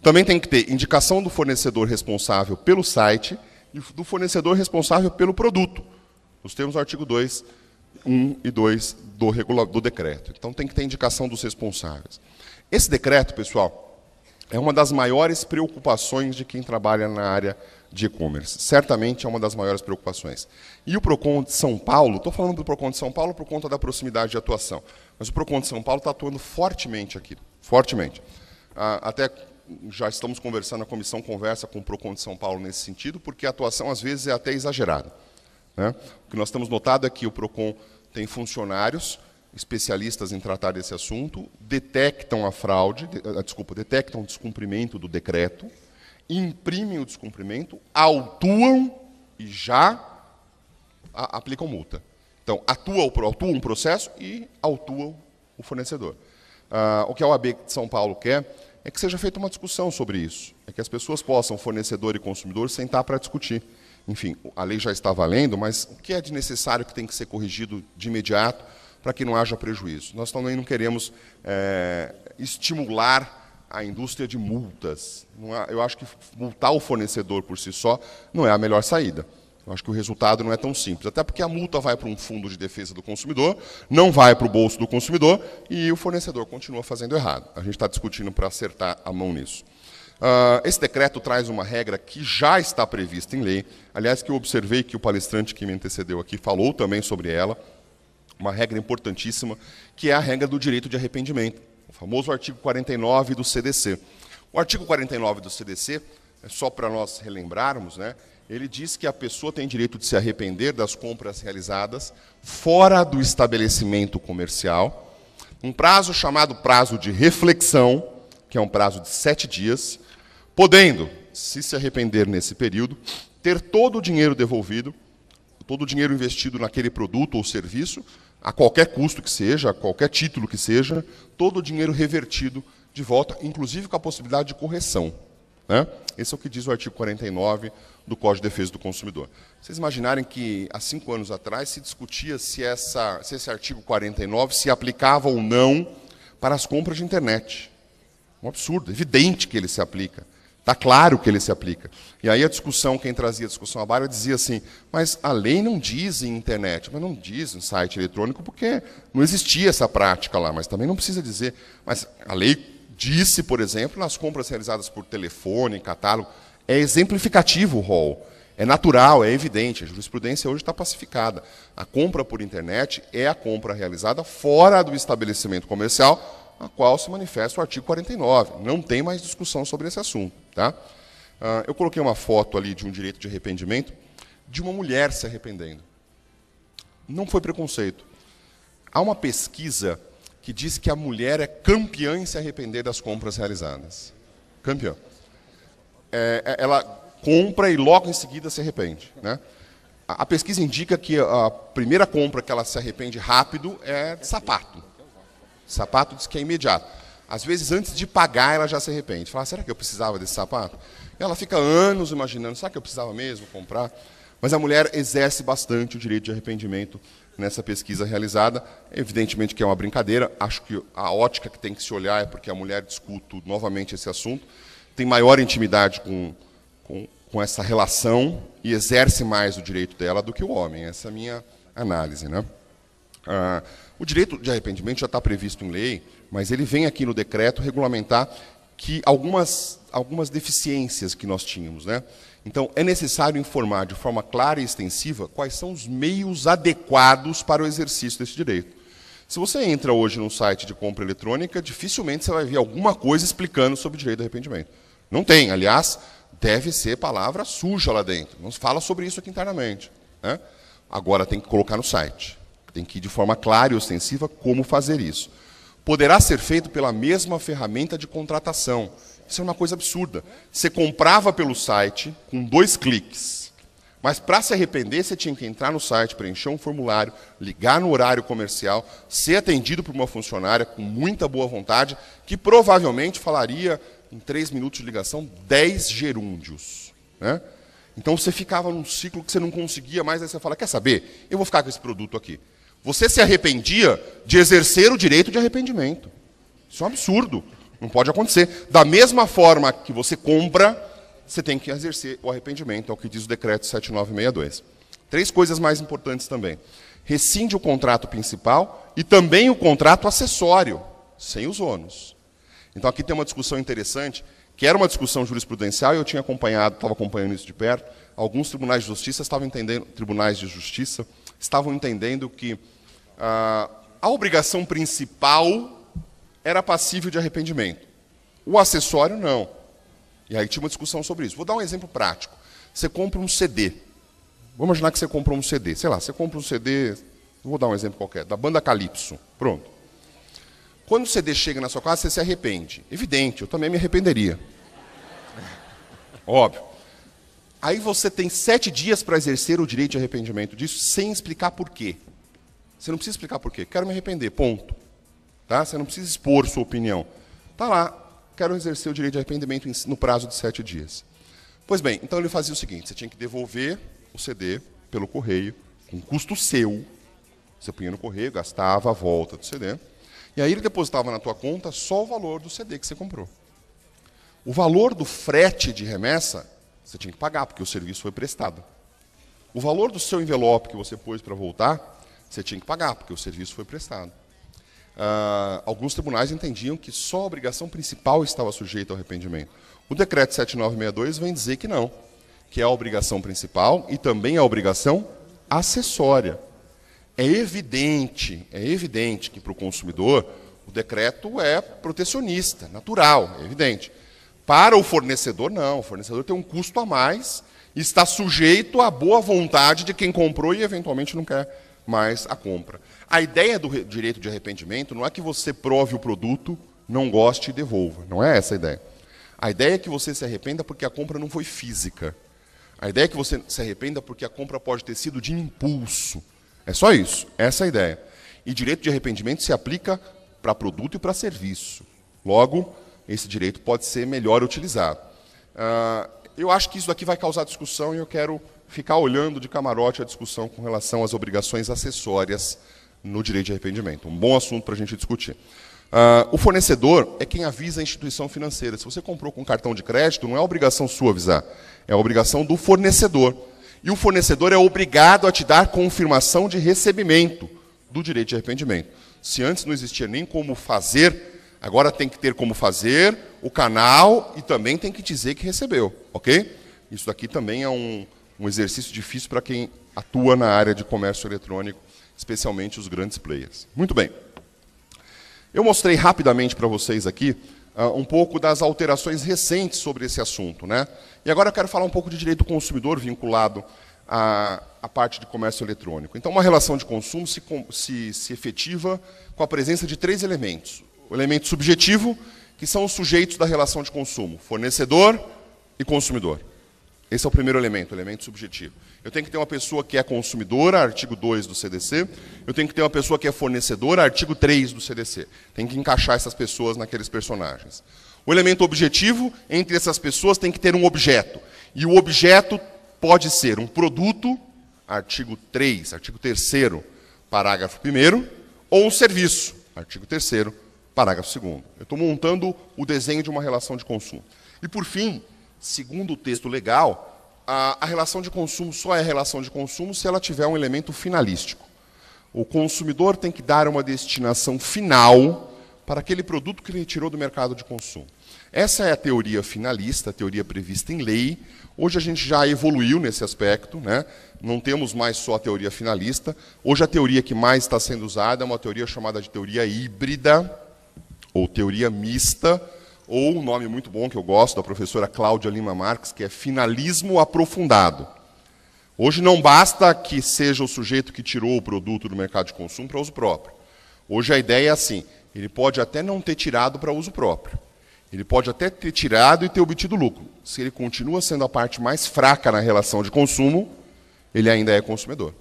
Também tem que ter indicação do fornecedor responsável pelo site e do fornecedor responsável pelo produto, nos termos do artigo 2 1 e 2 do, do decreto. Então tem que ter indicação dos responsáveis. Esse decreto, pessoal, é uma das maiores preocupações de quem trabalha na área de e-commerce. Certamente é uma das maiores preocupações. E o Procon de São Paulo, estou falando do Procon de São Paulo por conta da proximidade de atuação, mas o Procon de São Paulo está atuando fortemente aqui, fortemente. Ah, até já estamos conversando, a comissão conversa com o Procon de São Paulo nesse sentido, porque a atuação às vezes é até exagerada. Né? O que nós temos notado é que o PROCON tem funcionários especialistas em tratar desse assunto, detectam a fraude, ah, desculpa, detectam o descumprimento do decreto, imprimem o descumprimento, autuam e já aplicam multa. Então, atua, atua um processo e autuam o fornecedor. Ah, o que a OAB de São Paulo quer é que seja feita uma discussão sobre isso, é que as pessoas possam, fornecedor e consumidor, sentar para discutir enfim, a lei já está valendo, mas o que é de necessário que tem que ser corrigido de imediato para que não haja prejuízo? Nós também não queremos é, estimular a indústria de multas. Há, eu acho que multar o fornecedor por si só não é a melhor saída. Eu acho que o resultado não é tão simples. Até porque a multa vai para um fundo de defesa do consumidor, não vai para o bolso do consumidor e o fornecedor continua fazendo errado. A gente está discutindo para acertar a mão nisso. Uh, esse decreto traz uma regra que já está prevista em lei, aliás, que eu observei que o palestrante que me antecedeu aqui falou também sobre ela, uma regra importantíssima, que é a regra do direito de arrependimento, o famoso artigo 49 do CDC. O artigo 49 do CDC, é só para nós relembrarmos, né, ele diz que a pessoa tem direito de se arrepender das compras realizadas fora do estabelecimento comercial, um prazo chamado prazo de reflexão, que é um prazo de sete dias, podendo, se se arrepender nesse período, ter todo o dinheiro devolvido, todo o dinheiro investido naquele produto ou serviço, a qualquer custo que seja, a qualquer título que seja, todo o dinheiro revertido de volta, inclusive com a possibilidade de correção. Né? Esse é o que diz o artigo 49 do Código de Defesa do Consumidor. Vocês imaginarem que há cinco anos atrás se discutia se, essa, se esse artigo 49 se aplicava ou não para as compras de internet. Um absurdo, evidente que ele se aplica. Está claro que ele se aplica. E aí a discussão, quem trazia a discussão à barra dizia assim, mas a lei não diz em internet, mas não diz em site eletrônico, porque não existia essa prática lá, mas também não precisa dizer. Mas a lei disse, por exemplo, nas compras realizadas por telefone, em catálogo, é exemplificativo o rol. É natural, é evidente. A jurisprudência hoje está pacificada. A compra por internet é a compra realizada fora do estabelecimento comercial, a qual se manifesta o artigo 49. Não tem mais discussão sobre esse assunto. Tá? Uh, eu coloquei uma foto ali de um direito de arrependimento de uma mulher se arrependendo. Não foi preconceito. Há uma pesquisa que diz que a mulher é campeã em se arrepender das compras realizadas. Campeã. É, é ela compra e logo em seguida se arrepende. Né? A pesquisa indica que a primeira compra que ela se arrepende rápido é de sapato. Sapato diz que é imediato. Às vezes, antes de pagar, ela já se arrepende. Fala, será que eu precisava desse sapato? Ela fica anos imaginando, será que eu precisava mesmo comprar? Mas a mulher exerce bastante o direito de arrependimento nessa pesquisa realizada. Evidentemente que é uma brincadeira, acho que a ótica que tem que se olhar é porque a mulher discuto novamente esse assunto, tem maior intimidade com, com, com essa relação e exerce mais o direito dela do que o homem. Essa é a minha análise. Né? Ah, o direito de arrependimento já está previsto em lei, mas ele vem aqui no decreto regulamentar que algumas, algumas deficiências que nós tínhamos. Né? Então, é necessário informar de forma clara e extensiva quais são os meios adequados para o exercício desse direito. Se você entra hoje num site de compra eletrônica, dificilmente você vai ver alguma coisa explicando sobre direito de arrependimento. Não tem, aliás, deve ser palavra suja lá dentro. Não se fala sobre isso aqui internamente. Né? Agora tem que colocar no site. Tem que, de forma clara e ostensiva, como fazer isso. Poderá ser feito pela mesma ferramenta de contratação. Isso é uma coisa absurda. Você comprava pelo site com dois cliques. Mas para se arrepender, você tinha que entrar no site, preencher um formulário, ligar no horário comercial, ser atendido por uma funcionária com muita boa vontade, que provavelmente falaria, em três minutos de ligação, dez gerúndios. Né? Então você ficava num ciclo que você não conseguia mais, aí você fala: quer saber? Eu vou ficar com esse produto aqui. Você se arrependia de exercer o direito de arrependimento. Isso é um absurdo. Não pode acontecer. Da mesma forma que você compra, você tem que exercer o arrependimento, é o que diz o decreto 7962. Três coisas mais importantes também. Rescinde o contrato principal e também o contrato acessório, sem os ônus. Então aqui tem uma discussão interessante, que era uma discussão jurisprudencial, e eu tinha acompanhado, estava acompanhando isso de perto. Alguns tribunais de justiça estavam entendendo, tribunais de justiça estavam entendendo que ah, a obrigação principal era passível de arrependimento, o acessório não. E aí tinha uma discussão sobre isso. Vou dar um exemplo prático. Você compra um CD. Vamos imaginar que você comprou um CD. Sei lá, você compra um CD, vou dar um exemplo qualquer, da banda Calypso. Pronto. Quando o CD chega na sua casa, você se arrepende. Evidente, eu também me arrependeria. Óbvio. Aí você tem sete dias para exercer o direito de arrependimento disso sem explicar por quê. Você não precisa explicar por quê. Quero me arrepender, ponto. Tá? Você não precisa expor sua opinião. Tá lá, quero exercer o direito de arrependimento no prazo de sete dias. Pois bem, então ele fazia o seguinte: você tinha que devolver o CD pelo correio, com custo seu. Você punha no correio, gastava a volta do CD. E aí ele depositava na tua conta só o valor do CD que você comprou. O valor do frete de remessa você tinha que pagar, porque o serviço foi prestado. O valor do seu envelope que você pôs para voltar, você tinha que pagar, porque o serviço foi prestado. Uh, alguns tribunais entendiam que só a obrigação principal estava sujeita ao arrependimento. O decreto 7962 vem dizer que não, que é a obrigação principal e também a obrigação acessória. É evidente, é evidente que para o consumidor o decreto é protecionista, natural, é evidente. Para o fornecedor, não. O fornecedor tem um custo a mais está sujeito à boa vontade de quem comprou e eventualmente não quer mais a compra. A ideia do direito de arrependimento não é que você prove o produto, não goste e devolva. Não é essa a ideia. A ideia é que você se arrependa porque a compra não foi física. A ideia é que você se arrependa porque a compra pode ter sido de impulso. É só isso. Essa é a ideia. E direito de arrependimento se aplica para produto e para serviço. Logo, esse direito pode ser melhor utilizado. Uh, eu acho que isso daqui vai causar discussão e eu quero ficar olhando de camarote a discussão com relação às obrigações acessórias no direito de arrependimento. Um bom assunto para a gente discutir. Uh, o fornecedor é quem avisa a instituição financeira. Se você comprou com cartão de crédito, não é obrigação sua avisar, é obrigação do fornecedor. E o fornecedor é obrigado a te dar confirmação de recebimento do direito de arrependimento. Se antes não existia nem como fazer Agora tem que ter como fazer, o canal e também tem que dizer que recebeu, ok? Isso aqui também é um, um exercício difícil para quem atua na área de comércio eletrônico, especialmente os grandes players. Muito bem. Eu mostrei rapidamente para vocês aqui uh, um pouco das alterações recentes sobre esse assunto. Né? E agora eu quero falar um pouco de direito do consumidor vinculado à, à parte de comércio eletrônico. Então, uma relação de consumo se, se, se efetiva com a presença de três elementos: o elemento subjetivo, que são os sujeitos da relação de consumo, fornecedor e consumidor. Esse é o primeiro elemento, o elemento subjetivo. Eu tenho que ter uma pessoa que é consumidora, artigo 2 do CDC. Eu tenho que ter uma pessoa que é fornecedora, artigo 3 do CDC. Tem que encaixar essas pessoas naqueles personagens. O elemento objetivo, entre essas pessoas, tem que ter um objeto. E o objeto pode ser um produto, artigo 3, artigo 3 parágrafo 1 ou um serviço, artigo 3 Parágrafo 2. Eu estou montando o desenho de uma relação de consumo. E, por fim, segundo o texto legal, a, a relação de consumo só é relação de consumo se ela tiver um elemento finalístico. O consumidor tem que dar uma destinação final para aquele produto que ele retirou do mercado de consumo. Essa é a teoria finalista, a teoria prevista em lei. Hoje a gente já evoluiu nesse aspecto, né? não temos mais só a teoria finalista. Hoje a teoria que mais está sendo usada é uma teoria chamada de teoria híbrida, ou teoria mista, ou um nome muito bom que eu gosto, da professora Cláudia Lima Marques, que é finalismo aprofundado. Hoje não basta que seja o sujeito que tirou o produto do mercado de consumo para uso próprio. Hoje a ideia é assim: ele pode até não ter tirado para uso próprio. Ele pode até ter tirado e ter obtido lucro. Se ele continua sendo a parte mais fraca na relação de consumo, ele ainda é consumidor.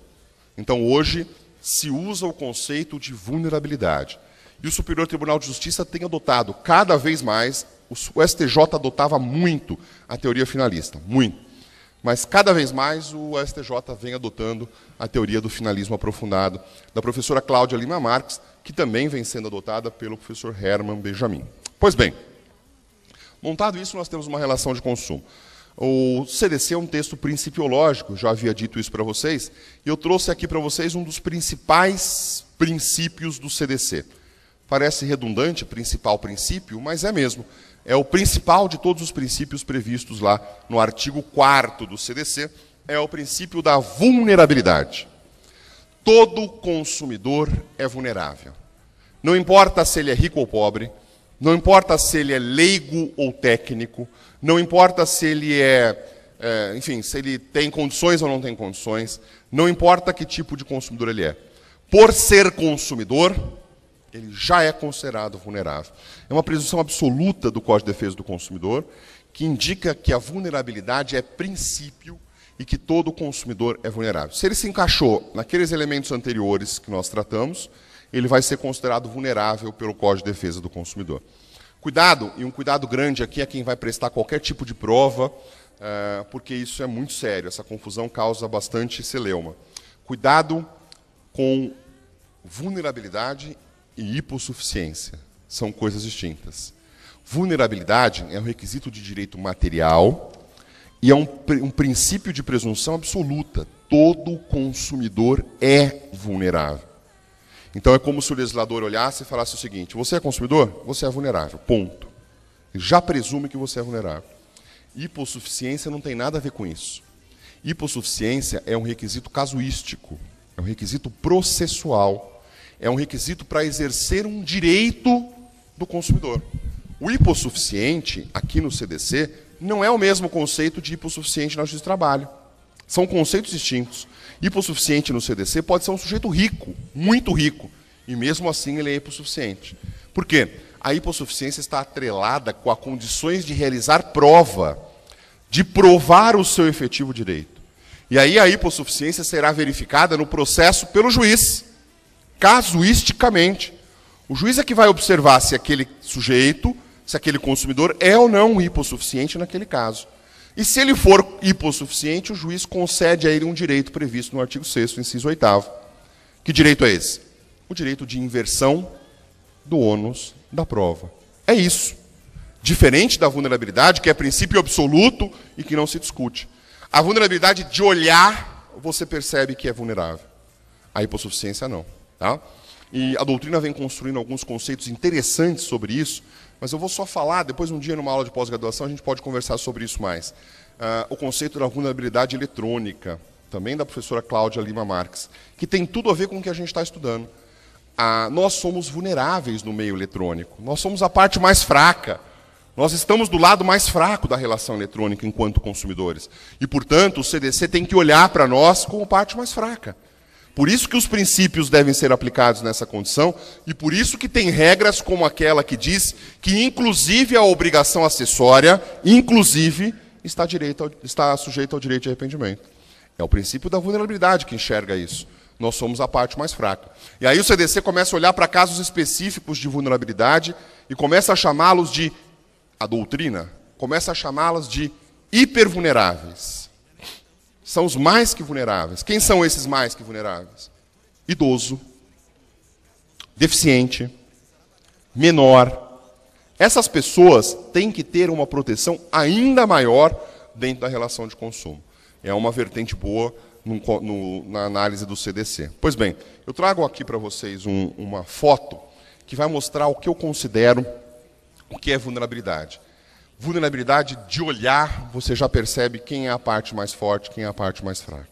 Então hoje se usa o conceito de vulnerabilidade e o Superior Tribunal de Justiça tem adotado cada vez mais, o STJ adotava muito a teoria finalista, muito. Mas cada vez mais o STJ vem adotando a teoria do finalismo aprofundado da professora Cláudia Lima Marques, que também vem sendo adotada pelo professor Herman Benjamin. Pois bem, montado isso, nós temos uma relação de consumo. O CDC é um texto principiológico, já havia dito isso para vocês, e eu trouxe aqui para vocês um dos principais princípios do CDC. Parece redundante, principal princípio, mas é mesmo. É o principal de todos os princípios previstos lá no artigo 4 do CDC, é o princípio da vulnerabilidade. Todo consumidor é vulnerável. Não importa se ele é rico ou pobre, não importa se ele é leigo ou técnico, não importa se ele é, é, enfim, se ele tem condições ou não tem condições, não importa que tipo de consumidor ele é. Por ser consumidor, ele já é considerado vulnerável. É uma presunção absoluta do Código de Defesa do Consumidor, que indica que a vulnerabilidade é princípio e que todo consumidor é vulnerável. Se ele se encaixou naqueles elementos anteriores que nós tratamos, ele vai ser considerado vulnerável pelo Código de Defesa do Consumidor. Cuidado, e um cuidado grande aqui é quem vai prestar qualquer tipo de prova, eh, porque isso é muito sério, essa confusão causa bastante celeuma. Cuidado com vulnerabilidade e hipossuficiência são coisas distintas. Vulnerabilidade é um requisito de direito material e é um, um princípio de presunção absoluta. Todo consumidor é vulnerável. Então é como se o legislador olhasse e falasse o seguinte: você é consumidor? Você é vulnerável. Ponto. Já presume que você é vulnerável. Hipossuficiência não tem nada a ver com isso. Hipossuficiência é um requisito casuístico, é um requisito processual é um requisito para exercer um direito do consumidor. O hipossuficiente, aqui no CDC, não é o mesmo conceito de hipossuficiente na Justiça do Trabalho. São conceitos distintos. Hipossuficiente no CDC pode ser um sujeito rico, muito rico, e mesmo assim ele é hipossuficiente. Por quê? A hipossuficiência está atrelada com as condições de realizar prova, de provar o seu efetivo direito. E aí a hipossuficiência será verificada no processo pelo juiz casuisticamente. O juiz é que vai observar se aquele sujeito, se aquele consumidor é ou não hipossuficiente naquele caso. E se ele for hipossuficiente, o juiz concede a ele um direito previsto no artigo 6 inciso 8 Que direito é esse? O direito de inversão do ônus da prova. É isso. Diferente da vulnerabilidade, que é princípio absoluto e que não se discute. A vulnerabilidade de olhar, você percebe que é vulnerável. A hipossuficiência não. Tá? E a doutrina vem construindo alguns conceitos interessantes sobre isso, mas eu vou só falar, depois um dia numa aula de pós-graduação a gente pode conversar sobre isso mais. Uh, o conceito da vulnerabilidade eletrônica, também da professora Cláudia Lima Marques, que tem tudo a ver com o que a gente está estudando. Ah, nós somos vulneráveis no meio eletrônico. Nós somos a parte mais fraca. Nós estamos do lado mais fraco da relação eletrônica enquanto consumidores. E, portanto, o CDC tem que olhar para nós como parte mais fraca. Por isso que os princípios devem ser aplicados nessa condição e por isso que tem regras como aquela que diz que inclusive a obrigação acessória, inclusive, está, direito está sujeita ao direito de arrependimento. É o princípio da vulnerabilidade que enxerga isso. Nós somos a parte mais fraca. E aí o CDC começa a olhar para casos específicos de vulnerabilidade e começa a chamá-los de a doutrina começa a chamá-las de hipervulneráveis são os mais que vulneráveis. Quem são esses mais que vulneráveis? Idoso, deficiente, menor. Essas pessoas têm que ter uma proteção ainda maior dentro da relação de consumo. É uma vertente boa no, no, na análise do CDC. Pois bem, eu trago aqui para vocês um, uma foto que vai mostrar o que eu considero o que é vulnerabilidade vulnerabilidade de olhar, você já percebe quem é a parte mais forte, quem é a parte mais fraca.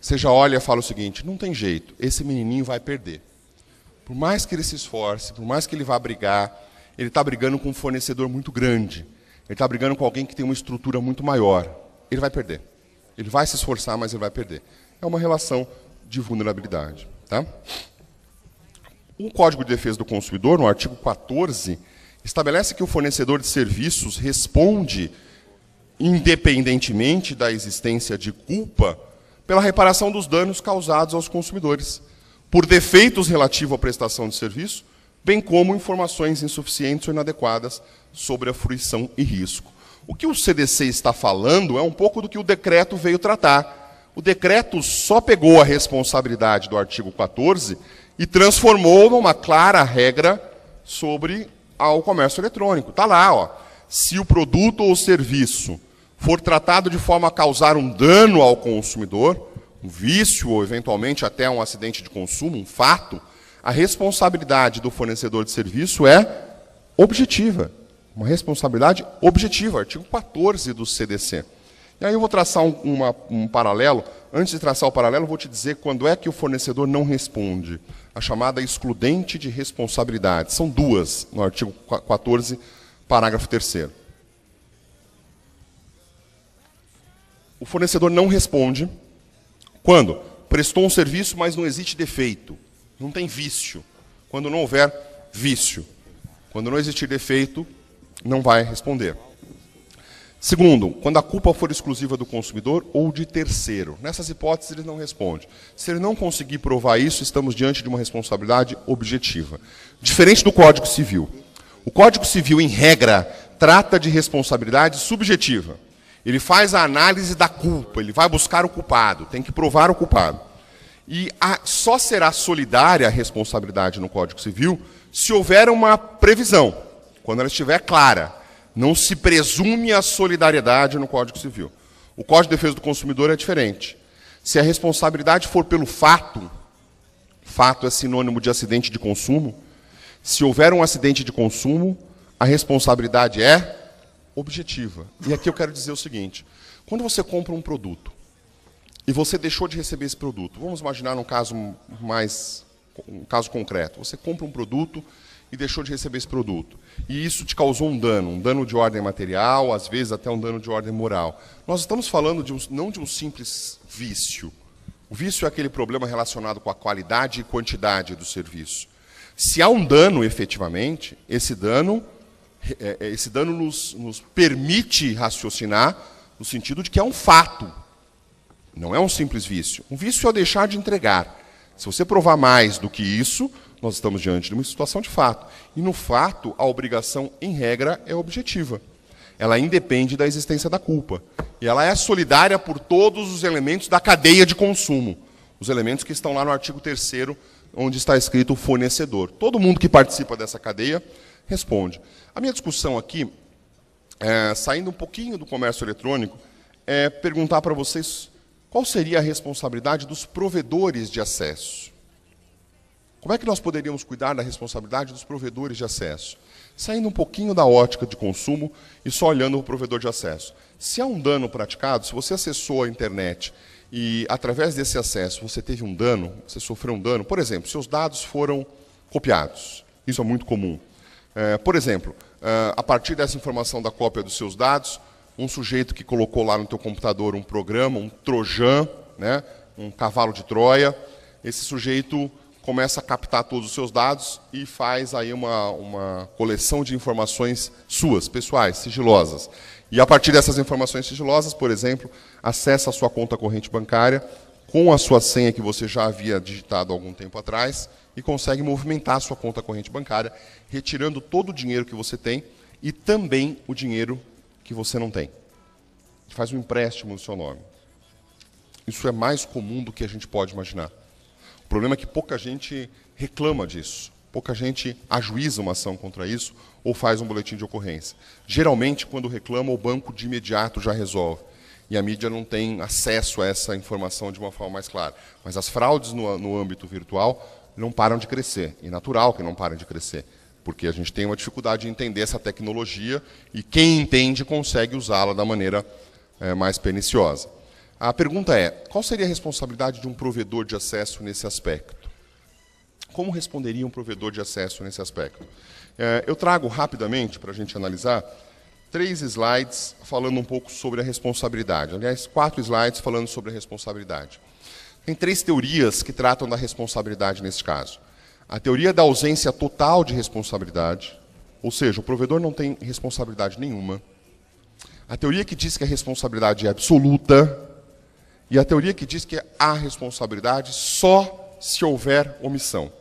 Você já olha e fala o seguinte: não tem jeito, esse menininho vai perder. Por mais que ele se esforce, por mais que ele vá brigar, ele está brigando com um fornecedor muito grande, ele está brigando com alguém que tem uma estrutura muito maior. Ele vai perder. Ele vai se esforçar, mas ele vai perder. É uma relação de vulnerabilidade. Tá? O Código de Defesa do Consumidor, no artigo 14, Estabelece que o fornecedor de serviços responde, independentemente da existência de culpa, pela reparação dos danos causados aos consumidores, por defeitos relativos à prestação de serviço, bem como informações insuficientes ou inadequadas sobre a fruição e risco. O que o CDC está falando é um pouco do que o decreto veio tratar. O decreto só pegou a responsabilidade do artigo 14 e transformou numa clara regra sobre ao comércio eletrônico. Está lá, ó. Se o produto ou serviço for tratado de forma a causar um dano ao consumidor, um vício ou eventualmente até um acidente de consumo, um fato, a responsabilidade do fornecedor de serviço é objetiva. Uma responsabilidade objetiva, artigo 14 do CDC. E aí eu vou traçar um, uma, um paralelo. Antes de traçar o paralelo, vou te dizer quando é que o fornecedor não responde a chamada excludente de responsabilidade. São duas no artigo 14, parágrafo 3. O fornecedor não responde quando prestou um serviço, mas não existe defeito, não tem vício. Quando não houver vício, quando não existir defeito, não vai responder. Segundo, quando a culpa for exclusiva do consumidor ou de terceiro. Nessas hipóteses ele não responde. Se ele não conseguir provar isso, estamos diante de uma responsabilidade objetiva. Diferente do Código Civil. O Código Civil, em regra, trata de responsabilidade subjetiva. Ele faz a análise da culpa, ele vai buscar o culpado, tem que provar o culpado. E a, só será solidária a responsabilidade no Código Civil se houver uma previsão, quando ela estiver clara. Não se presume a solidariedade no Código Civil. O Código de Defesa do Consumidor é diferente. Se a responsabilidade for pelo fato, fato é sinônimo de acidente de consumo, se houver um acidente de consumo, a responsabilidade é objetiva. E aqui eu quero dizer o seguinte: quando você compra um produto e você deixou de receber esse produto, vamos imaginar um caso mais um caso concreto. Você compra um produto e deixou de receber esse produto e isso te causou um dano, um dano de ordem material, às vezes até um dano de ordem moral. Nós estamos falando de um, não de um simples vício. O vício é aquele problema relacionado com a qualidade e quantidade do serviço. Se há um dano, efetivamente, esse dano, eh, eh, eh, esse dano nos, nos permite raciocinar no sentido de que é um fato, não é um simples vício. Um vício é o deixar de entregar. Se você provar mais do que isso, nós estamos diante de uma situação de fato. E no fato, a obrigação, em regra, é objetiva. Ela independe da existência da culpa. E ela é solidária por todos os elementos da cadeia de consumo. Os elementos que estão lá no artigo 3 onde está escrito o fornecedor. Todo mundo que participa dessa cadeia responde. A minha discussão aqui, é, saindo um pouquinho do comércio eletrônico, é perguntar para vocês qual seria a responsabilidade dos provedores de acesso. Como é que nós poderíamos cuidar da responsabilidade dos provedores de acesso? Saindo um pouquinho da ótica de consumo e só olhando o provedor de acesso. Se há um dano praticado, se você acessou a internet e através desse acesso você teve um dano, você sofreu um dano, por exemplo, seus dados foram copiados. Isso é muito comum. É, por exemplo, é, a partir dessa informação da cópia dos seus dados, um sujeito que colocou lá no teu computador um programa, um trojan, né, um cavalo de Troia, esse sujeito começa a captar todos os seus dados e faz aí uma, uma coleção de informações suas, pessoais, sigilosas. E a partir dessas informações sigilosas, por exemplo, acessa a sua conta corrente bancária com a sua senha que você já havia digitado algum tempo atrás e consegue movimentar a sua conta corrente bancária, retirando todo o dinheiro que você tem e também o dinheiro que você não tem. Faz um empréstimo no seu nome. Isso é mais comum do que a gente pode imaginar problema é que pouca gente reclama disso, pouca gente ajuiza uma ação contra isso ou faz um boletim de ocorrência. Geralmente, quando reclama, o banco de imediato já resolve. E a mídia não tem acesso a essa informação de uma forma mais clara. Mas as fraudes no, no âmbito virtual não param de crescer. E natural que não parem de crescer porque a gente tem uma dificuldade de entender essa tecnologia e quem entende consegue usá-la da maneira é, mais perniciosa. A pergunta é: qual seria a responsabilidade de um provedor de acesso nesse aspecto? Como responderia um provedor de acesso nesse aspecto? É, eu trago rapidamente, para a gente analisar, três slides falando um pouco sobre a responsabilidade. Aliás, quatro slides falando sobre a responsabilidade. Tem três teorias que tratam da responsabilidade nesse caso. A teoria da ausência total de responsabilidade, ou seja, o provedor não tem responsabilidade nenhuma. A teoria que diz que a responsabilidade é absoluta, e a teoria que diz que há responsabilidade só se houver omissão.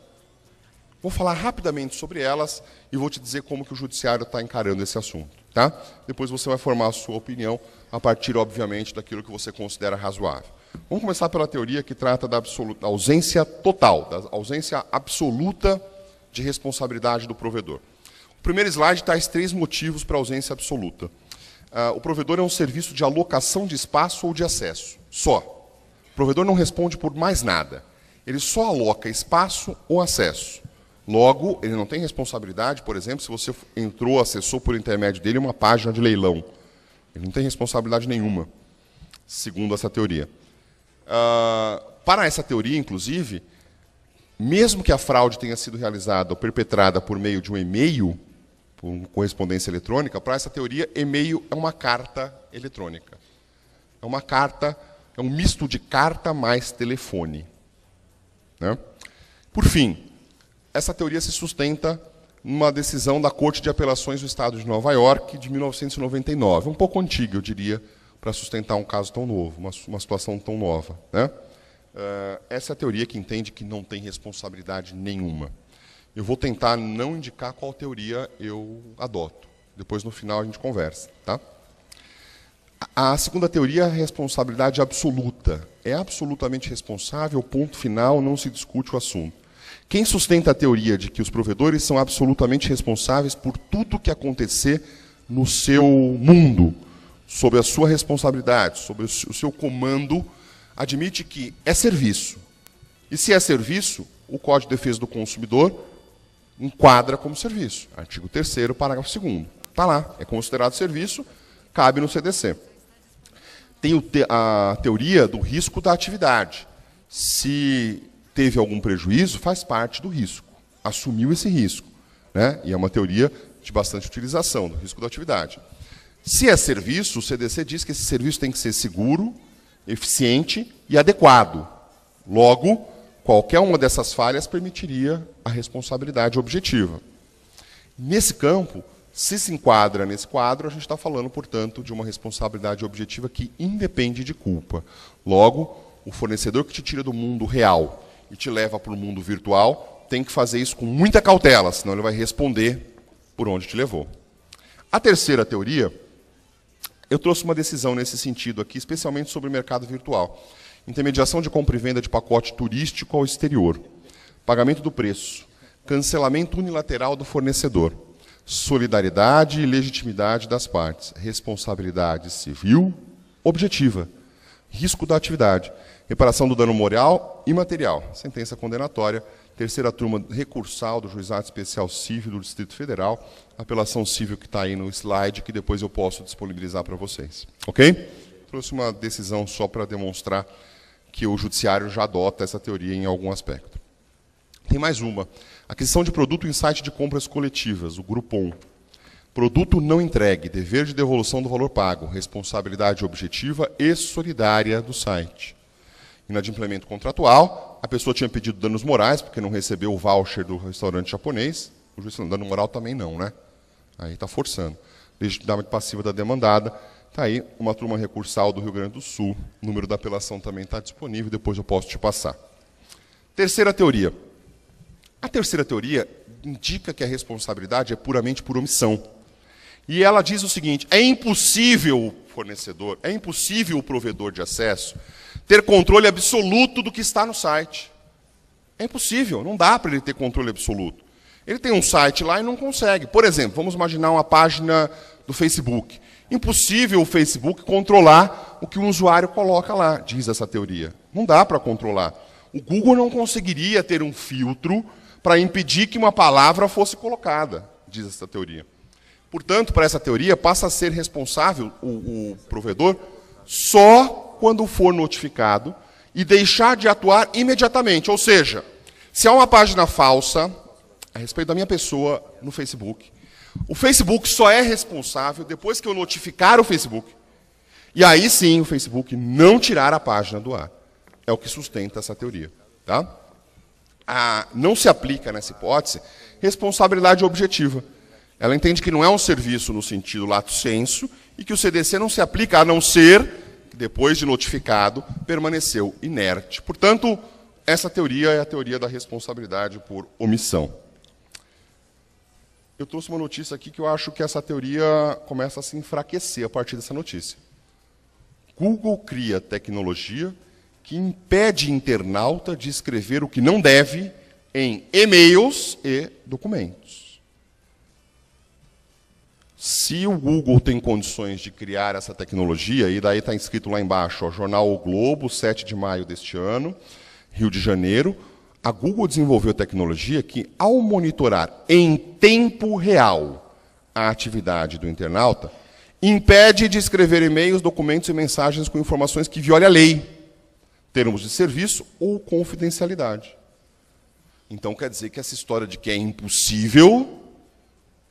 Vou falar rapidamente sobre elas e vou te dizer como que o judiciário está encarando esse assunto. Tá? Depois você vai formar a sua opinião a partir, obviamente, daquilo que você considera razoável. Vamos começar pela teoria que trata da, absoluta, da ausência total, da ausência absoluta de responsabilidade do provedor. O primeiro slide traz três motivos para ausência absoluta. Uh, o provedor é um serviço de alocação de espaço ou de acesso. Só. O provedor não responde por mais nada. Ele só aloca espaço ou acesso. Logo, ele não tem responsabilidade, por exemplo, se você entrou, acessou por intermédio dele uma página de leilão. Ele não tem responsabilidade nenhuma, segundo essa teoria. Uh, para essa teoria, inclusive, mesmo que a fraude tenha sido realizada ou perpetrada por meio de um e-mail, por correspondência eletrônica, para essa teoria, e-mail é uma carta eletrônica. É uma carta eletrônica é um misto de carta mais telefone. Né? Por fim, essa teoria se sustenta numa decisão da Corte de Apelações do Estado de Nova York de 1999, um pouco antiga, eu diria, para sustentar um caso tão novo, uma, uma situação tão nova. Né? Uh, essa é a teoria que entende que não tem responsabilidade nenhuma. Eu vou tentar não indicar qual teoria eu adoto. Depois, no final, a gente conversa. Tá? A segunda teoria é a responsabilidade absoluta. É absolutamente responsável, ponto final, não se discute o assunto. Quem sustenta a teoria de que os provedores são absolutamente responsáveis por tudo que acontecer no seu mundo, sob a sua responsabilidade, sob o seu comando, admite que é serviço. E se é serviço, o Código de Defesa do Consumidor enquadra como serviço. Artigo 3 parágrafo 2 Está lá, é considerado serviço, cabe no CDC tem a teoria do risco da atividade. Se teve algum prejuízo, faz parte do risco. Assumiu esse risco. Né? E é uma teoria de bastante utilização, do risco da atividade. Se é serviço, o CDC diz que esse serviço tem que ser seguro, eficiente e adequado. Logo, qualquer uma dessas falhas permitiria a responsabilidade objetiva. Nesse campo, se se enquadra nesse quadro, a gente está falando, portanto, de uma responsabilidade objetiva que independe de culpa. Logo, o fornecedor que te tira do mundo real e te leva para o mundo virtual tem que fazer isso com muita cautela, senão ele vai responder por onde te levou. A terceira teoria, eu trouxe uma decisão nesse sentido aqui, especialmente sobre o mercado virtual. Intermediação de compra e venda de pacote turístico ao exterior. Pagamento do preço. Cancelamento unilateral do fornecedor solidariedade e legitimidade das partes, responsabilidade civil objetiva, risco da atividade, reparação do dano moral e material, sentença condenatória, terceira turma recursal do Juizado Especial Civil do Distrito Federal, apelação civil que está aí no slide, que depois eu posso disponibilizar para vocês. Ok? Trouxe uma decisão só para demonstrar que o judiciário já adota essa teoria em algum aspecto. Tem mais uma. Aquisição de produto em site de compras coletivas, o Grupo 1. Produto não entregue, dever de devolução do valor pago, responsabilidade objetiva e solidária do site. Inadimplemento contratual, a pessoa tinha pedido danos morais, porque não recebeu o voucher do restaurante japonês. O juiz falando, dano moral também não, né? Aí está forçando. Legitimidade passiva da demandada. Está aí uma turma recursal do Rio Grande do Sul. O número da apelação também está disponível, depois eu posso te passar. Terceira teoria a terceira teoria indica que a responsabilidade é puramente por omissão. E ela diz o seguinte: é impossível o fornecedor, é impossível o provedor de acesso ter controle absoluto do que está no site. É impossível, não dá para ele ter controle absoluto. Ele tem um site lá e não consegue. Por exemplo, vamos imaginar uma página do Facebook. Impossível o Facebook controlar o que o usuário coloca lá, diz essa teoria. Não dá para controlar. O Google não conseguiria ter um filtro para impedir que uma palavra fosse colocada, diz essa teoria. Portanto, para essa teoria, passa a ser responsável o, o provedor só quando for notificado e deixar de atuar imediatamente. Ou seja, se há uma página falsa a respeito da minha pessoa no Facebook, o Facebook só é responsável depois que eu notificar o Facebook. E aí sim o Facebook não tirar a página do ar. É o que sustenta essa teoria. Tá? a, não se aplica nessa hipótese responsabilidade objetiva. Ela entende que não é um serviço no sentido lato senso e que o CDC não se aplica a não ser que depois de notificado permaneceu inerte. Portanto, essa teoria é a teoria da responsabilidade por omissão. Eu trouxe uma notícia aqui que eu acho que essa teoria começa a se enfraquecer a partir dessa notícia. Google cria tecnologia que impede internauta de escrever o que não deve em e-mails e documentos. Se o Google tem condições de criar essa tecnologia, e daí está escrito lá embaixo, ó, Jornal o Globo, 7 de maio deste ano, Rio de Janeiro, a Google desenvolveu tecnologia que, ao monitorar em tempo real a atividade do internauta, impede de escrever e-mails, documentos e mensagens com informações que violem a lei termos de serviço ou confidencialidade. Então quer dizer que essa história de que é impossível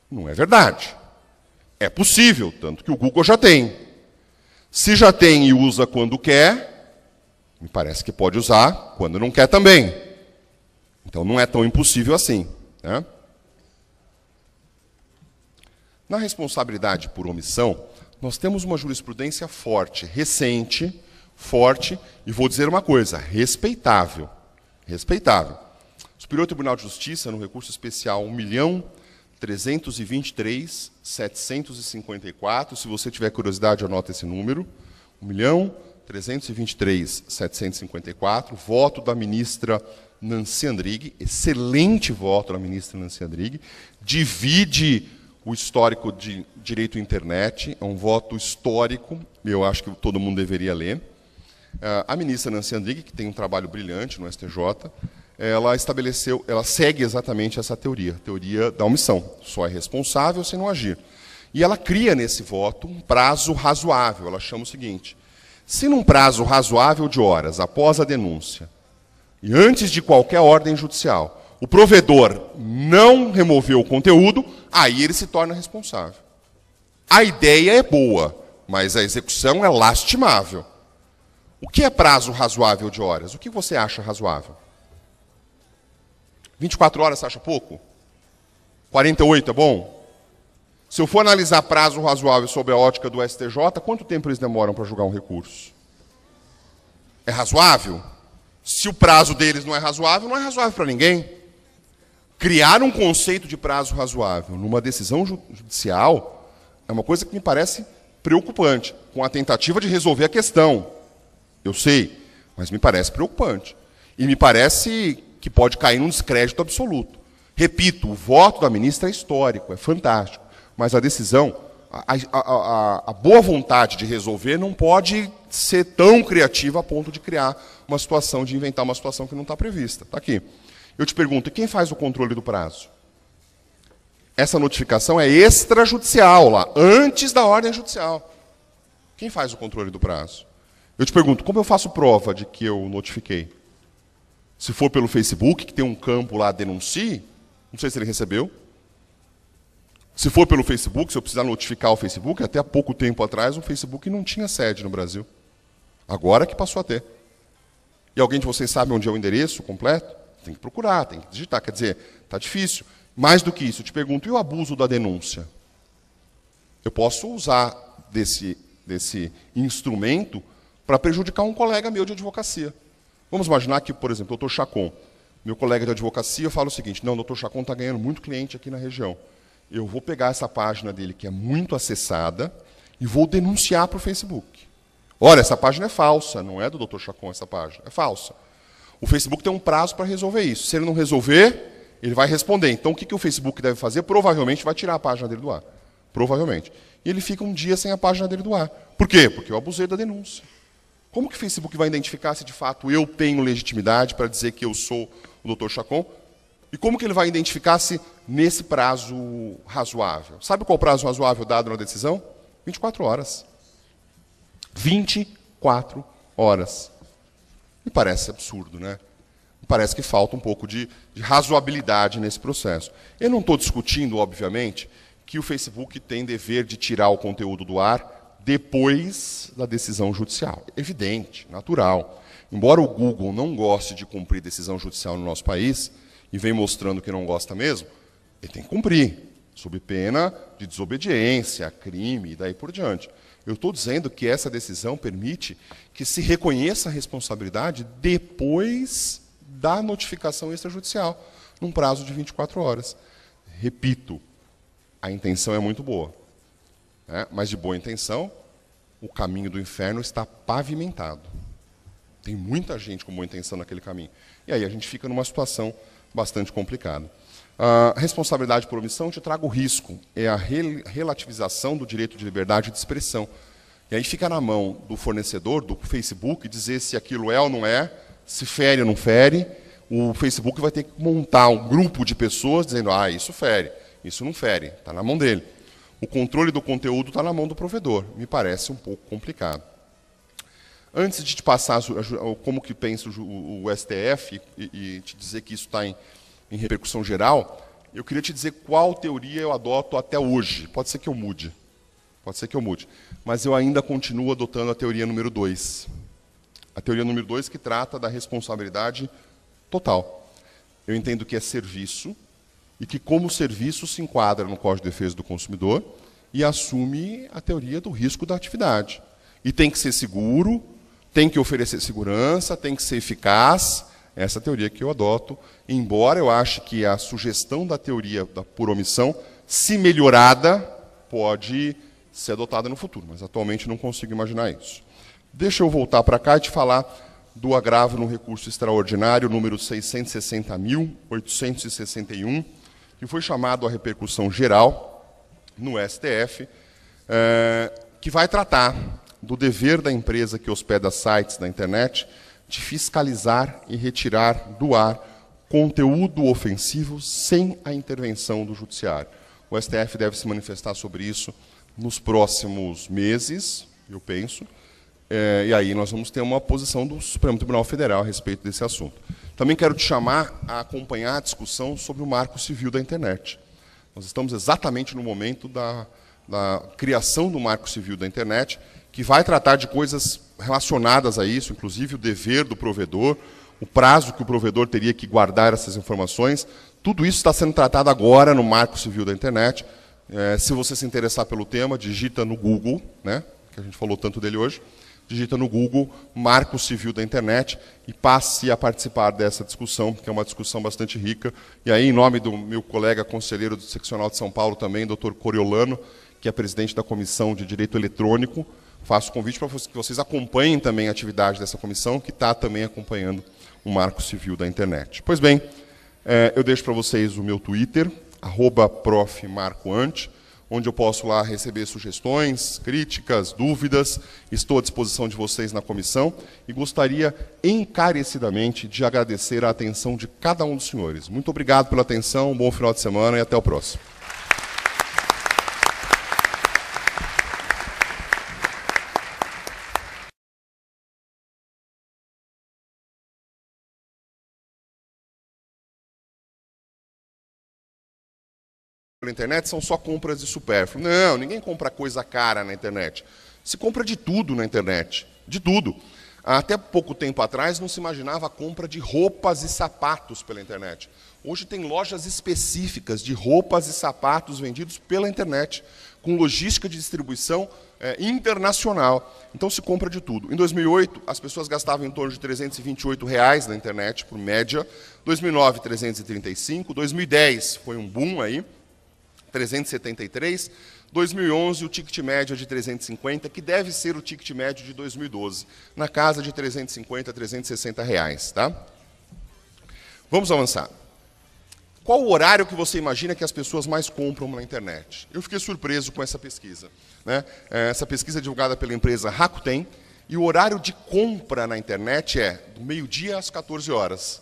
não é verdade. É possível, tanto que o Google já tem. Se já tem e usa quando quer, me parece que pode usar quando não quer também. Então não é tão impossível assim. Né? Na responsabilidade por omissão, nós temos uma jurisprudência forte, recente, forte e vou dizer uma coisa, respeitável, respeitável. O Superior Tribunal de Justiça, no recurso especial 1.323.754, se você tiver curiosidade, anota esse número, 1.323.754, milhão voto da ministra Nancy Andrighi, excelente voto da ministra Nancy Andrighi, divide o histórico de direito à internet, é um voto histórico, eu acho que todo mundo deveria ler. Eh, a ministra Nancy Andrighi, que tem um trabalho brilhante no STJ, ela estabeleceu, ela segue exatamente essa teoria, teoria da omissão. Só é responsável se não agir. E ela cria nesse voto um prazo razoável. Ela chama o seguinte: se num prazo razoável de horas após a denúncia e antes de qualquer ordem judicial, o provedor não removeu o conteúdo, aí ele se torna responsável. A ideia é boa, mas a execução é lastimável. O que é prazo razoável de horas? O que você acha razoável? 24 horas você acha pouco? 48 é bom? Se eu for analisar prazo razoável sob a ótica do STJ, quanto tempo eles demoram para julgar um recurso? É razoável? Se o prazo deles não é razoável, não é razoável para ninguém. Criar um conceito de prazo razoável numa decisão judicial é uma coisa que me parece preocupante, com a tentativa de resolver a questão. Eu sei, mas me parece preocupante. E me parece que pode cair num descrédito absoluto. Repito, o voto da ministra é histórico, é fantástico, mas a decisão, a, a, a, a boa vontade de resolver não pode ser tão criativa a ponto de criar uma situação, de inventar uma situação que não está prevista. Está aqui. Eu te pergunto, quem faz o controle do prazo? Essa notificação é extrajudicial lá, antes da ordem judicial. Quem faz o controle do prazo? Eu te pergunto, como eu faço prova de que eu notifiquei? Se for pelo Facebook, que tem um campo lá, denuncie, não sei se ele recebeu. Se for pelo Facebook, se eu precisar notificar o Facebook, até há pouco tempo atrás o Facebook não tinha sede no Brasil. Agora que passou a ter. E alguém de vocês sabe onde é o endereço completo? Tem que procurar, tem que digitar. Quer dizer, está difícil. Mais do que isso, eu te pergunto, e o abuso da denúncia? Eu posso usar desse, desse instrumento para prejudicar um colega meu de advocacia. Vamos imaginar que, por exemplo, o doutor Chacon, meu colega de advocacia, fala o seguinte: não, o doutor Chacon está ganhando muito cliente aqui na região. Eu vou pegar essa página dele, que é muito acessada, e vou denunciar para o Facebook. Olha, essa página é falsa, não é do doutor Chacon essa página, é falsa. O Facebook tem um prazo para resolver isso. Se ele não resolver, ele vai responder. Então, o que, que o Facebook deve fazer? Provavelmente vai tirar a página dele do ar. Provavelmente. E ele fica um dia sem a página dele do ar. Por quê? Porque eu abusei da denúncia. Como que o Facebook vai identificar se de fato eu tenho legitimidade para dizer que eu sou o Dr. Chacon? E como que ele vai identificar se nesse prazo razoável? Sabe qual o prazo razoável dado na decisão? 24 horas. 24 horas. Me parece absurdo, né? Me parece que falta um pouco de, de razoabilidade nesse processo. Eu não estou discutindo, obviamente, que o Facebook tem dever de tirar o conteúdo do ar depois da decisão judicial. Evidente, natural. Embora o Google não goste de cumprir decisão judicial no nosso país, e vem mostrando que não gosta mesmo, ele tem que cumprir, sob pena de desobediência, crime e daí por diante. Eu estou dizendo que essa decisão permite que se reconheça a responsabilidade depois da notificação extrajudicial, num prazo de 24 horas. Repito, a intenção é muito boa né? mas de boa intenção, o caminho do inferno está pavimentado. Tem muita gente com boa intenção naquele caminho. E aí a gente fica numa situação bastante complicada. A responsabilidade por omissão te traga o risco, é a rel relativização do direito de liberdade de expressão. E aí fica na mão do fornecedor, do Facebook, dizer se aquilo é ou não é, se fere ou não fere. O Facebook vai ter que montar um grupo de pessoas dizendo: ah, isso fere, isso não fere. Está na mão dele o controle do conteúdo está na mão do provedor. Me parece um pouco complicado. Antes de te passar como que pensa o STF e, e te dizer que isso está em, em repercussão geral, eu queria te dizer qual teoria eu adoto até hoje. Pode ser que eu mude. Pode ser que eu mude. Mas eu ainda continuo adotando a teoria número 2. A teoria número 2 que trata da responsabilidade total. Eu entendo que é serviço, e que, como serviço, se enquadra no Código de Defesa do Consumidor e assume a teoria do risco da atividade. E tem que ser seguro, tem que oferecer segurança, tem que ser eficaz. Essa é a teoria que eu adoto, embora eu ache que a sugestão da teoria da, por omissão, se melhorada, pode ser adotada no futuro, mas atualmente não consigo imaginar isso. Deixa eu voltar para cá e te falar do agravo no recurso extraordinário número 660.861 que foi chamado à repercussão geral no STF, é, eh, que vai tratar do dever da empresa que hospeda sites na internet de fiscalizar e retirar do ar conteúdo ofensivo sem a intervenção do judiciário. O STF deve se manifestar sobre isso nos próximos meses, eu penso. É, e aí nós vamos ter uma posição do Supremo Tribunal Federal a respeito desse assunto. Também quero te chamar a acompanhar a discussão sobre o marco civil da internet. Nós estamos exatamente no momento da, da criação do marco civil da internet, que vai tratar de coisas relacionadas a isso, inclusive o dever do provedor, o prazo que o provedor teria que guardar essas informações. Tudo isso está sendo tratado agora no marco civil da internet. É, se você se interessar pelo tema, digita no Google, né, que a gente falou tanto dele hoje, digita no Google Marco Civil da Internet e passe a participar dessa discussão, que é uma discussão bastante rica. E aí, em nome do meu colega conselheiro do Seccional de São Paulo também, doutor Coriolano, que é presidente da Comissão de Direito Eletrônico, faço convite para que vocês acompanhem também a atividade dessa comissão, que está também acompanhando o Marco Civil da Internet. Pois bem, eh, eu deixo para vocês o meu Twitter, arroba onde eu posso lá receber sugestões, críticas, dúvidas. Estou à disposição de vocês na comissão e gostaria encarecidamente de agradecer a atenção de cada um dos senhores. Muito obrigado pela atenção, um bom final de semana e até o próximo. pela internet são só compras de supérfluo. Não, ninguém compra coisa cara na internet. Se compra de tudo na internet, de tudo. Até pouco tempo atrás não se imaginava a compra de roupas e sapatos pela internet. Hoje tem lojas específicas de roupas e sapatos vendidos pela internet, com logística de distribuição é, internacional. Então se compra de tudo. Em 2008, as pessoas gastavam em torno de 328 reais na internet, por média. 2009, 335. 2010 foi um boom aí, 373, 2011 o ticket médio é de 350, que deve ser o ticket médio de 2012, na casa de 350 360 reais, tá? Vamos avançar. Qual o horário que você imagina que as pessoas mais compram na internet? Eu fiquei surpreso com essa pesquisa. Né? É, essa pesquisa é divulgada pela empresa Rakuten, e o horário de compra na internet é do meio-dia às 14 horas.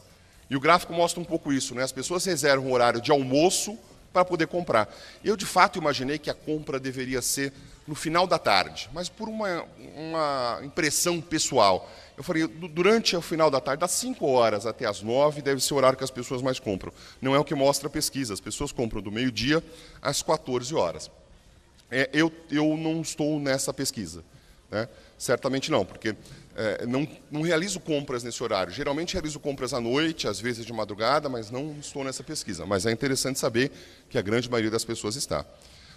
E o gráfico mostra um pouco isso. Né? As pessoas reservam o horário de almoço para poder comprar. Eu, de fato, imaginei que a compra deveria ser no final da tarde, mas por uma, uma impressão pessoal. Eu falei, durante o final da tarde, das 5 horas até as 9, deve ser o horário que as pessoas mais compram. Não é o que mostra a pesquisa, as pessoas compram do meio-dia às 14 horas. É, eu, eu não estou nessa pesquisa. Né? Certamente não, porque é, não, não, realizo compras nesse horário. Geralmente realizo compras à noite, às vezes de madrugada, mas não estou nessa pesquisa. Mas é interessante saber que a grande maioria das pessoas está.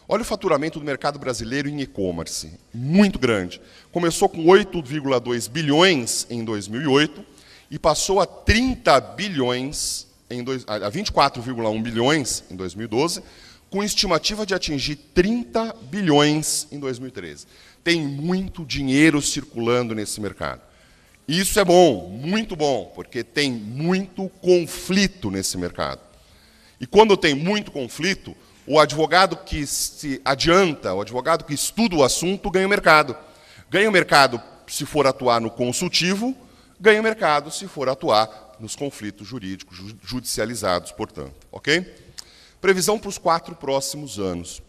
Olha o faturamento do mercado brasileiro em e-commerce, muito grande. Começou com 8,2 bilhões em 2008 e passou a 30 bilhões em a 24,1 bilhões em 2012, com estimativa de atingir 30 bilhões em 2013. Tem muito dinheiro circulando nesse mercado. Isso é bom, muito bom, porque tem muito conflito nesse mercado. E quando tem muito conflito, o advogado que se adianta, o advogado que estuda o assunto, ganha o mercado. Ganha o mercado se for atuar no consultivo, ganha o mercado se for atuar nos conflitos jurídicos, judicializados, portanto. Ok? Previsão para os quatro próximos anos.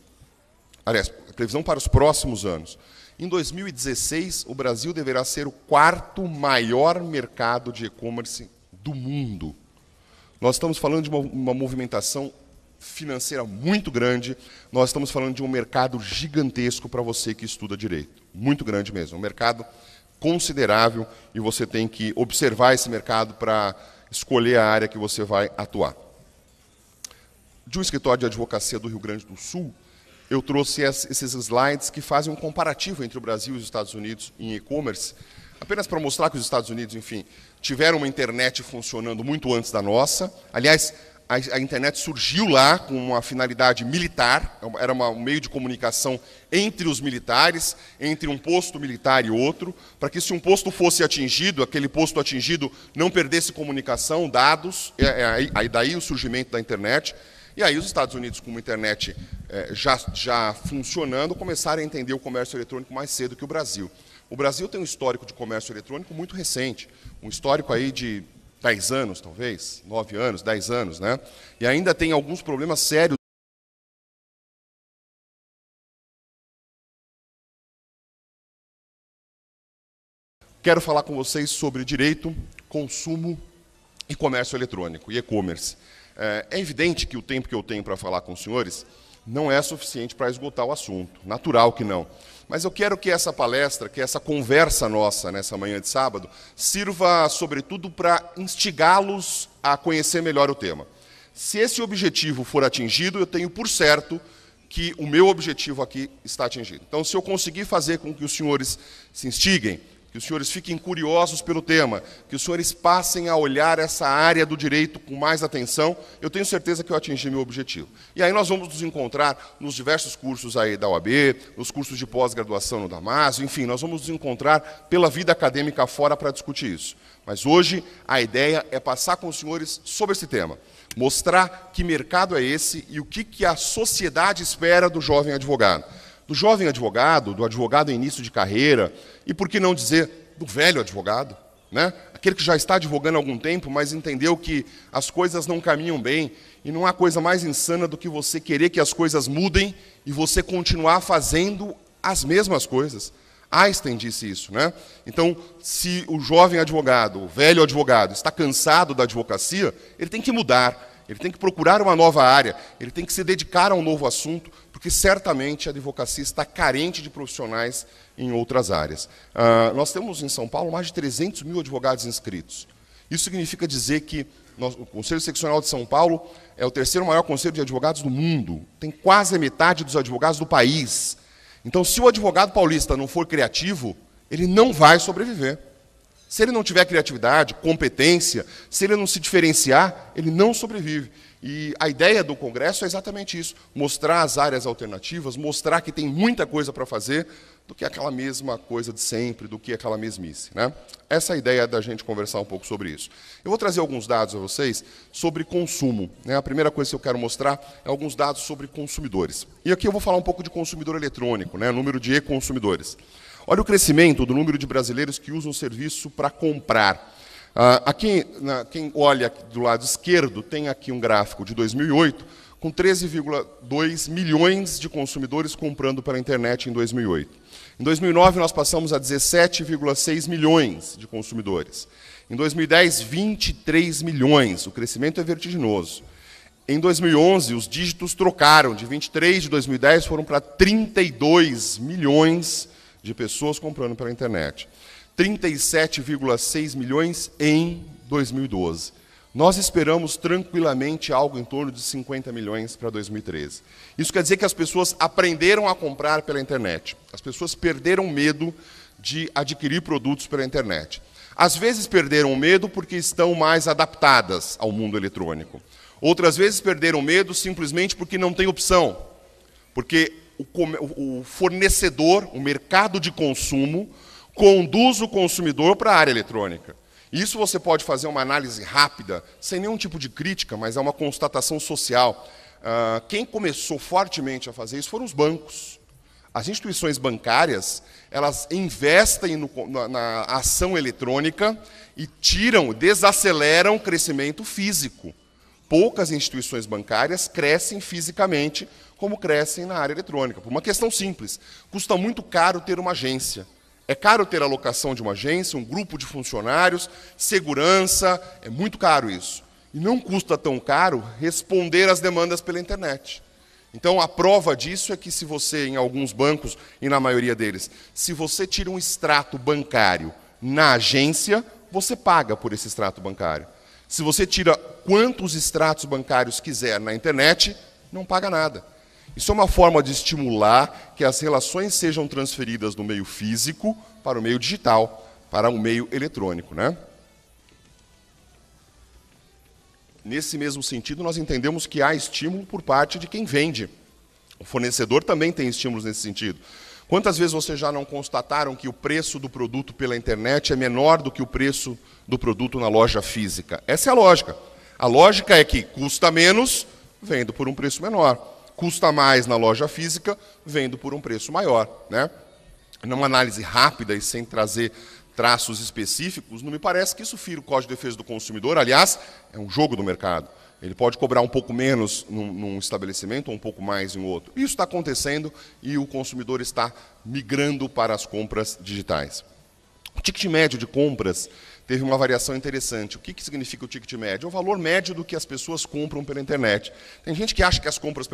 Aliás, previsão para os próximos anos. Em 2016, o Brasil deverá ser o quarto maior mercado de e-commerce do mundo. Nós estamos falando de uma, uma, movimentação financeira muito grande, nós estamos falando de um mercado gigantesco para você que estuda direito. Muito grande mesmo. Um mercado considerável e você tem que observar esse mercado para escolher a área que você vai atuar. De um escritório de advocacia do Rio Grande do Sul, eu trouxe esses slides que fazem um comparativo entre o Brasil e os Estados Unidos em e-commerce, apenas para mostrar que os Estados Unidos, enfim, tiveram uma internet funcionando muito antes da nossa. Aliás, a, a internet surgiu lá com uma finalidade militar, é era uma, um meio de comunicação entre os militares, entre um posto militar e outro, para que se um posto fosse atingido, aquele posto atingido não perdesse comunicação, dados, é, é, daí o surgimento da internet. E aí os Estados Unidos, com uma internet eh, já, já funcionando, começaram a entender o comércio eletrônico mais cedo que o Brasil. O Brasil tem um histórico de comércio eletrônico muito recente, um histórico aí de 10 anos, talvez, 9 anos, 10 anos, né? E ainda tem alguns problemas sérios Quero falar com vocês sobre direito, consumo e comércio eletrônico e e-commerce. É, é, evidente que o tempo que eu tenho para falar com os senhores não é suficiente para esgotar o assunto, natural que não. Mas eu quero que essa palestra, que essa conversa nossa nessa manhã de sábado, sirva sobretudo para instigá-los a conhecer melhor o tema. Se esse objetivo for atingido, eu tenho por certo que o meu objetivo aqui está atingido. Então, se eu conseguir fazer com que os senhores se instiguem, que os senhores fiquem curiosos pelo tema, que os senhores passem a olhar essa área do direito com mais atenção. Eu tenho certeza que eu atingi meu objetivo. E aí nós vamos nos encontrar nos diversos cursos aí da OAB, nos cursos de pós-graduação no Damasio, enfim, nós vamos nos encontrar pela vida acadêmica fora para discutir isso. Mas hoje a ideia é passar com os senhores sobre esse tema, mostrar que mercado é esse e o que, que a sociedade espera do jovem advogado do jovem advogado, do advogado em início de carreira, e por que não dizer do velho advogado, né? Aquele que já está advogando há algum tempo, mas entendeu que as coisas não caminham bem, e não há coisa mais insana do que você querer que as coisas mudem e você continuar fazendo as mesmas coisas. Einstein disse isso, né? Então, se o jovem advogado, o velho advogado, está cansado da advocacia, ele tem que mudar ele tem que procurar uma nova área, ele tem que se dedicar a um novo assunto, porque certamente a advocacia está carente de profissionais em outras áreas. Uh, nós temos em São Paulo mais de 300 mil advogados inscritos. Isso significa dizer que nós, o Conselho Seccional de São Paulo é o terceiro maior conselho de advogados do mundo, tem quase a metade dos advogados do país. Então, se o advogado paulista não for criativo, ele não vai sobreviver. Se ele não tiver criatividade, competência, se ele não se diferenciar, ele não sobrevive. E a ideia do Congresso é exatamente isso: mostrar as áreas alternativas, mostrar que tem muita coisa para fazer do que aquela mesma coisa de sempre, do que aquela mesmice. Né? Essa é a ideia da gente conversar um pouco sobre isso. Eu vou trazer alguns dados a vocês sobre consumo. Né? A primeira coisa que eu quero mostrar é alguns dados sobre consumidores. E aqui eu vou falar um pouco de consumidor eletrônico, né? número de e-consumidores. Olha o crescimento do número de brasileiros que usam o serviço para comprar. Ah, aqui, na, quem olha do lado esquerdo, tem aqui um gráfico de 2008, com 13,2 milhões de consumidores comprando pela internet em 2008. Em 2009, nós passamos a 17,6 milhões de consumidores. Em 2010, 23 milhões. O crescimento é vertiginoso. Em 2011, os dígitos trocaram. De 23 de 2010, foram para 32 milhões de pessoas comprando pela internet. 37,6 milhões em 2012. Nós esperamos tranquilamente algo em torno de 50 milhões para 2013. Isso quer dizer que as pessoas aprenderam a comprar pela internet. As pessoas perderam medo de adquirir produtos pela internet. Às vezes perderam o medo porque estão mais adaptadas ao mundo eletrônico. Outras vezes perderam medo simplesmente porque não tem opção. Porque o fornecedor, o mercado de consumo, conduz o consumidor para a área eletrônica. Isso você pode fazer uma análise rápida, sem nenhum tipo de crítica, mas é uma constatação social. Uh, quem começou fortemente a fazer isso foram os bancos. As instituições bancárias, elas investem no, na, na ação eletrônica e tiram, desaceleram o crescimento físico. Poucas instituições bancárias crescem fisicamente como crescem na área eletrônica. Por uma questão simples: custa muito caro ter uma agência. É caro ter a locação de uma agência, um grupo de funcionários, segurança, é muito caro isso. E não custa tão caro responder às demandas pela internet. Então a prova disso é que se você, em alguns bancos, e na maioria deles, se você tira um extrato bancário na agência, você paga por esse extrato bancário. Se você tira quantos extratos bancários quiser na internet, não paga nada. Isso é uma forma de estimular que as relações sejam transferidas do meio físico para o meio digital, para o meio eletrônico. Né? Nesse mesmo sentido, nós entendemos que há estímulo por parte de quem vende. O fornecedor também tem estímulos nesse sentido. Quantas vezes vocês já não constataram que o preço do produto pela internet é menor do que o preço do produto na loja física? Essa é a lógica. A lógica é que custa menos, vendo por um preço menor custa mais na loja física, vendo por um preço maior. Né? Numa análise rápida e sem trazer traços específicos, não me parece que isso fira o Código de Defesa do Consumidor. Aliás, é um jogo do mercado. Ele pode cobrar um pouco menos num, num estabelecimento ou um pouco mais em outro. Isso está acontecendo e o consumidor está migrando para as compras digitais. O ticket médio de compras teve uma variação interessante. O que, que significa o ticket médio? É o valor médio do que as pessoas compram pela internet. Tem gente que acha que as compras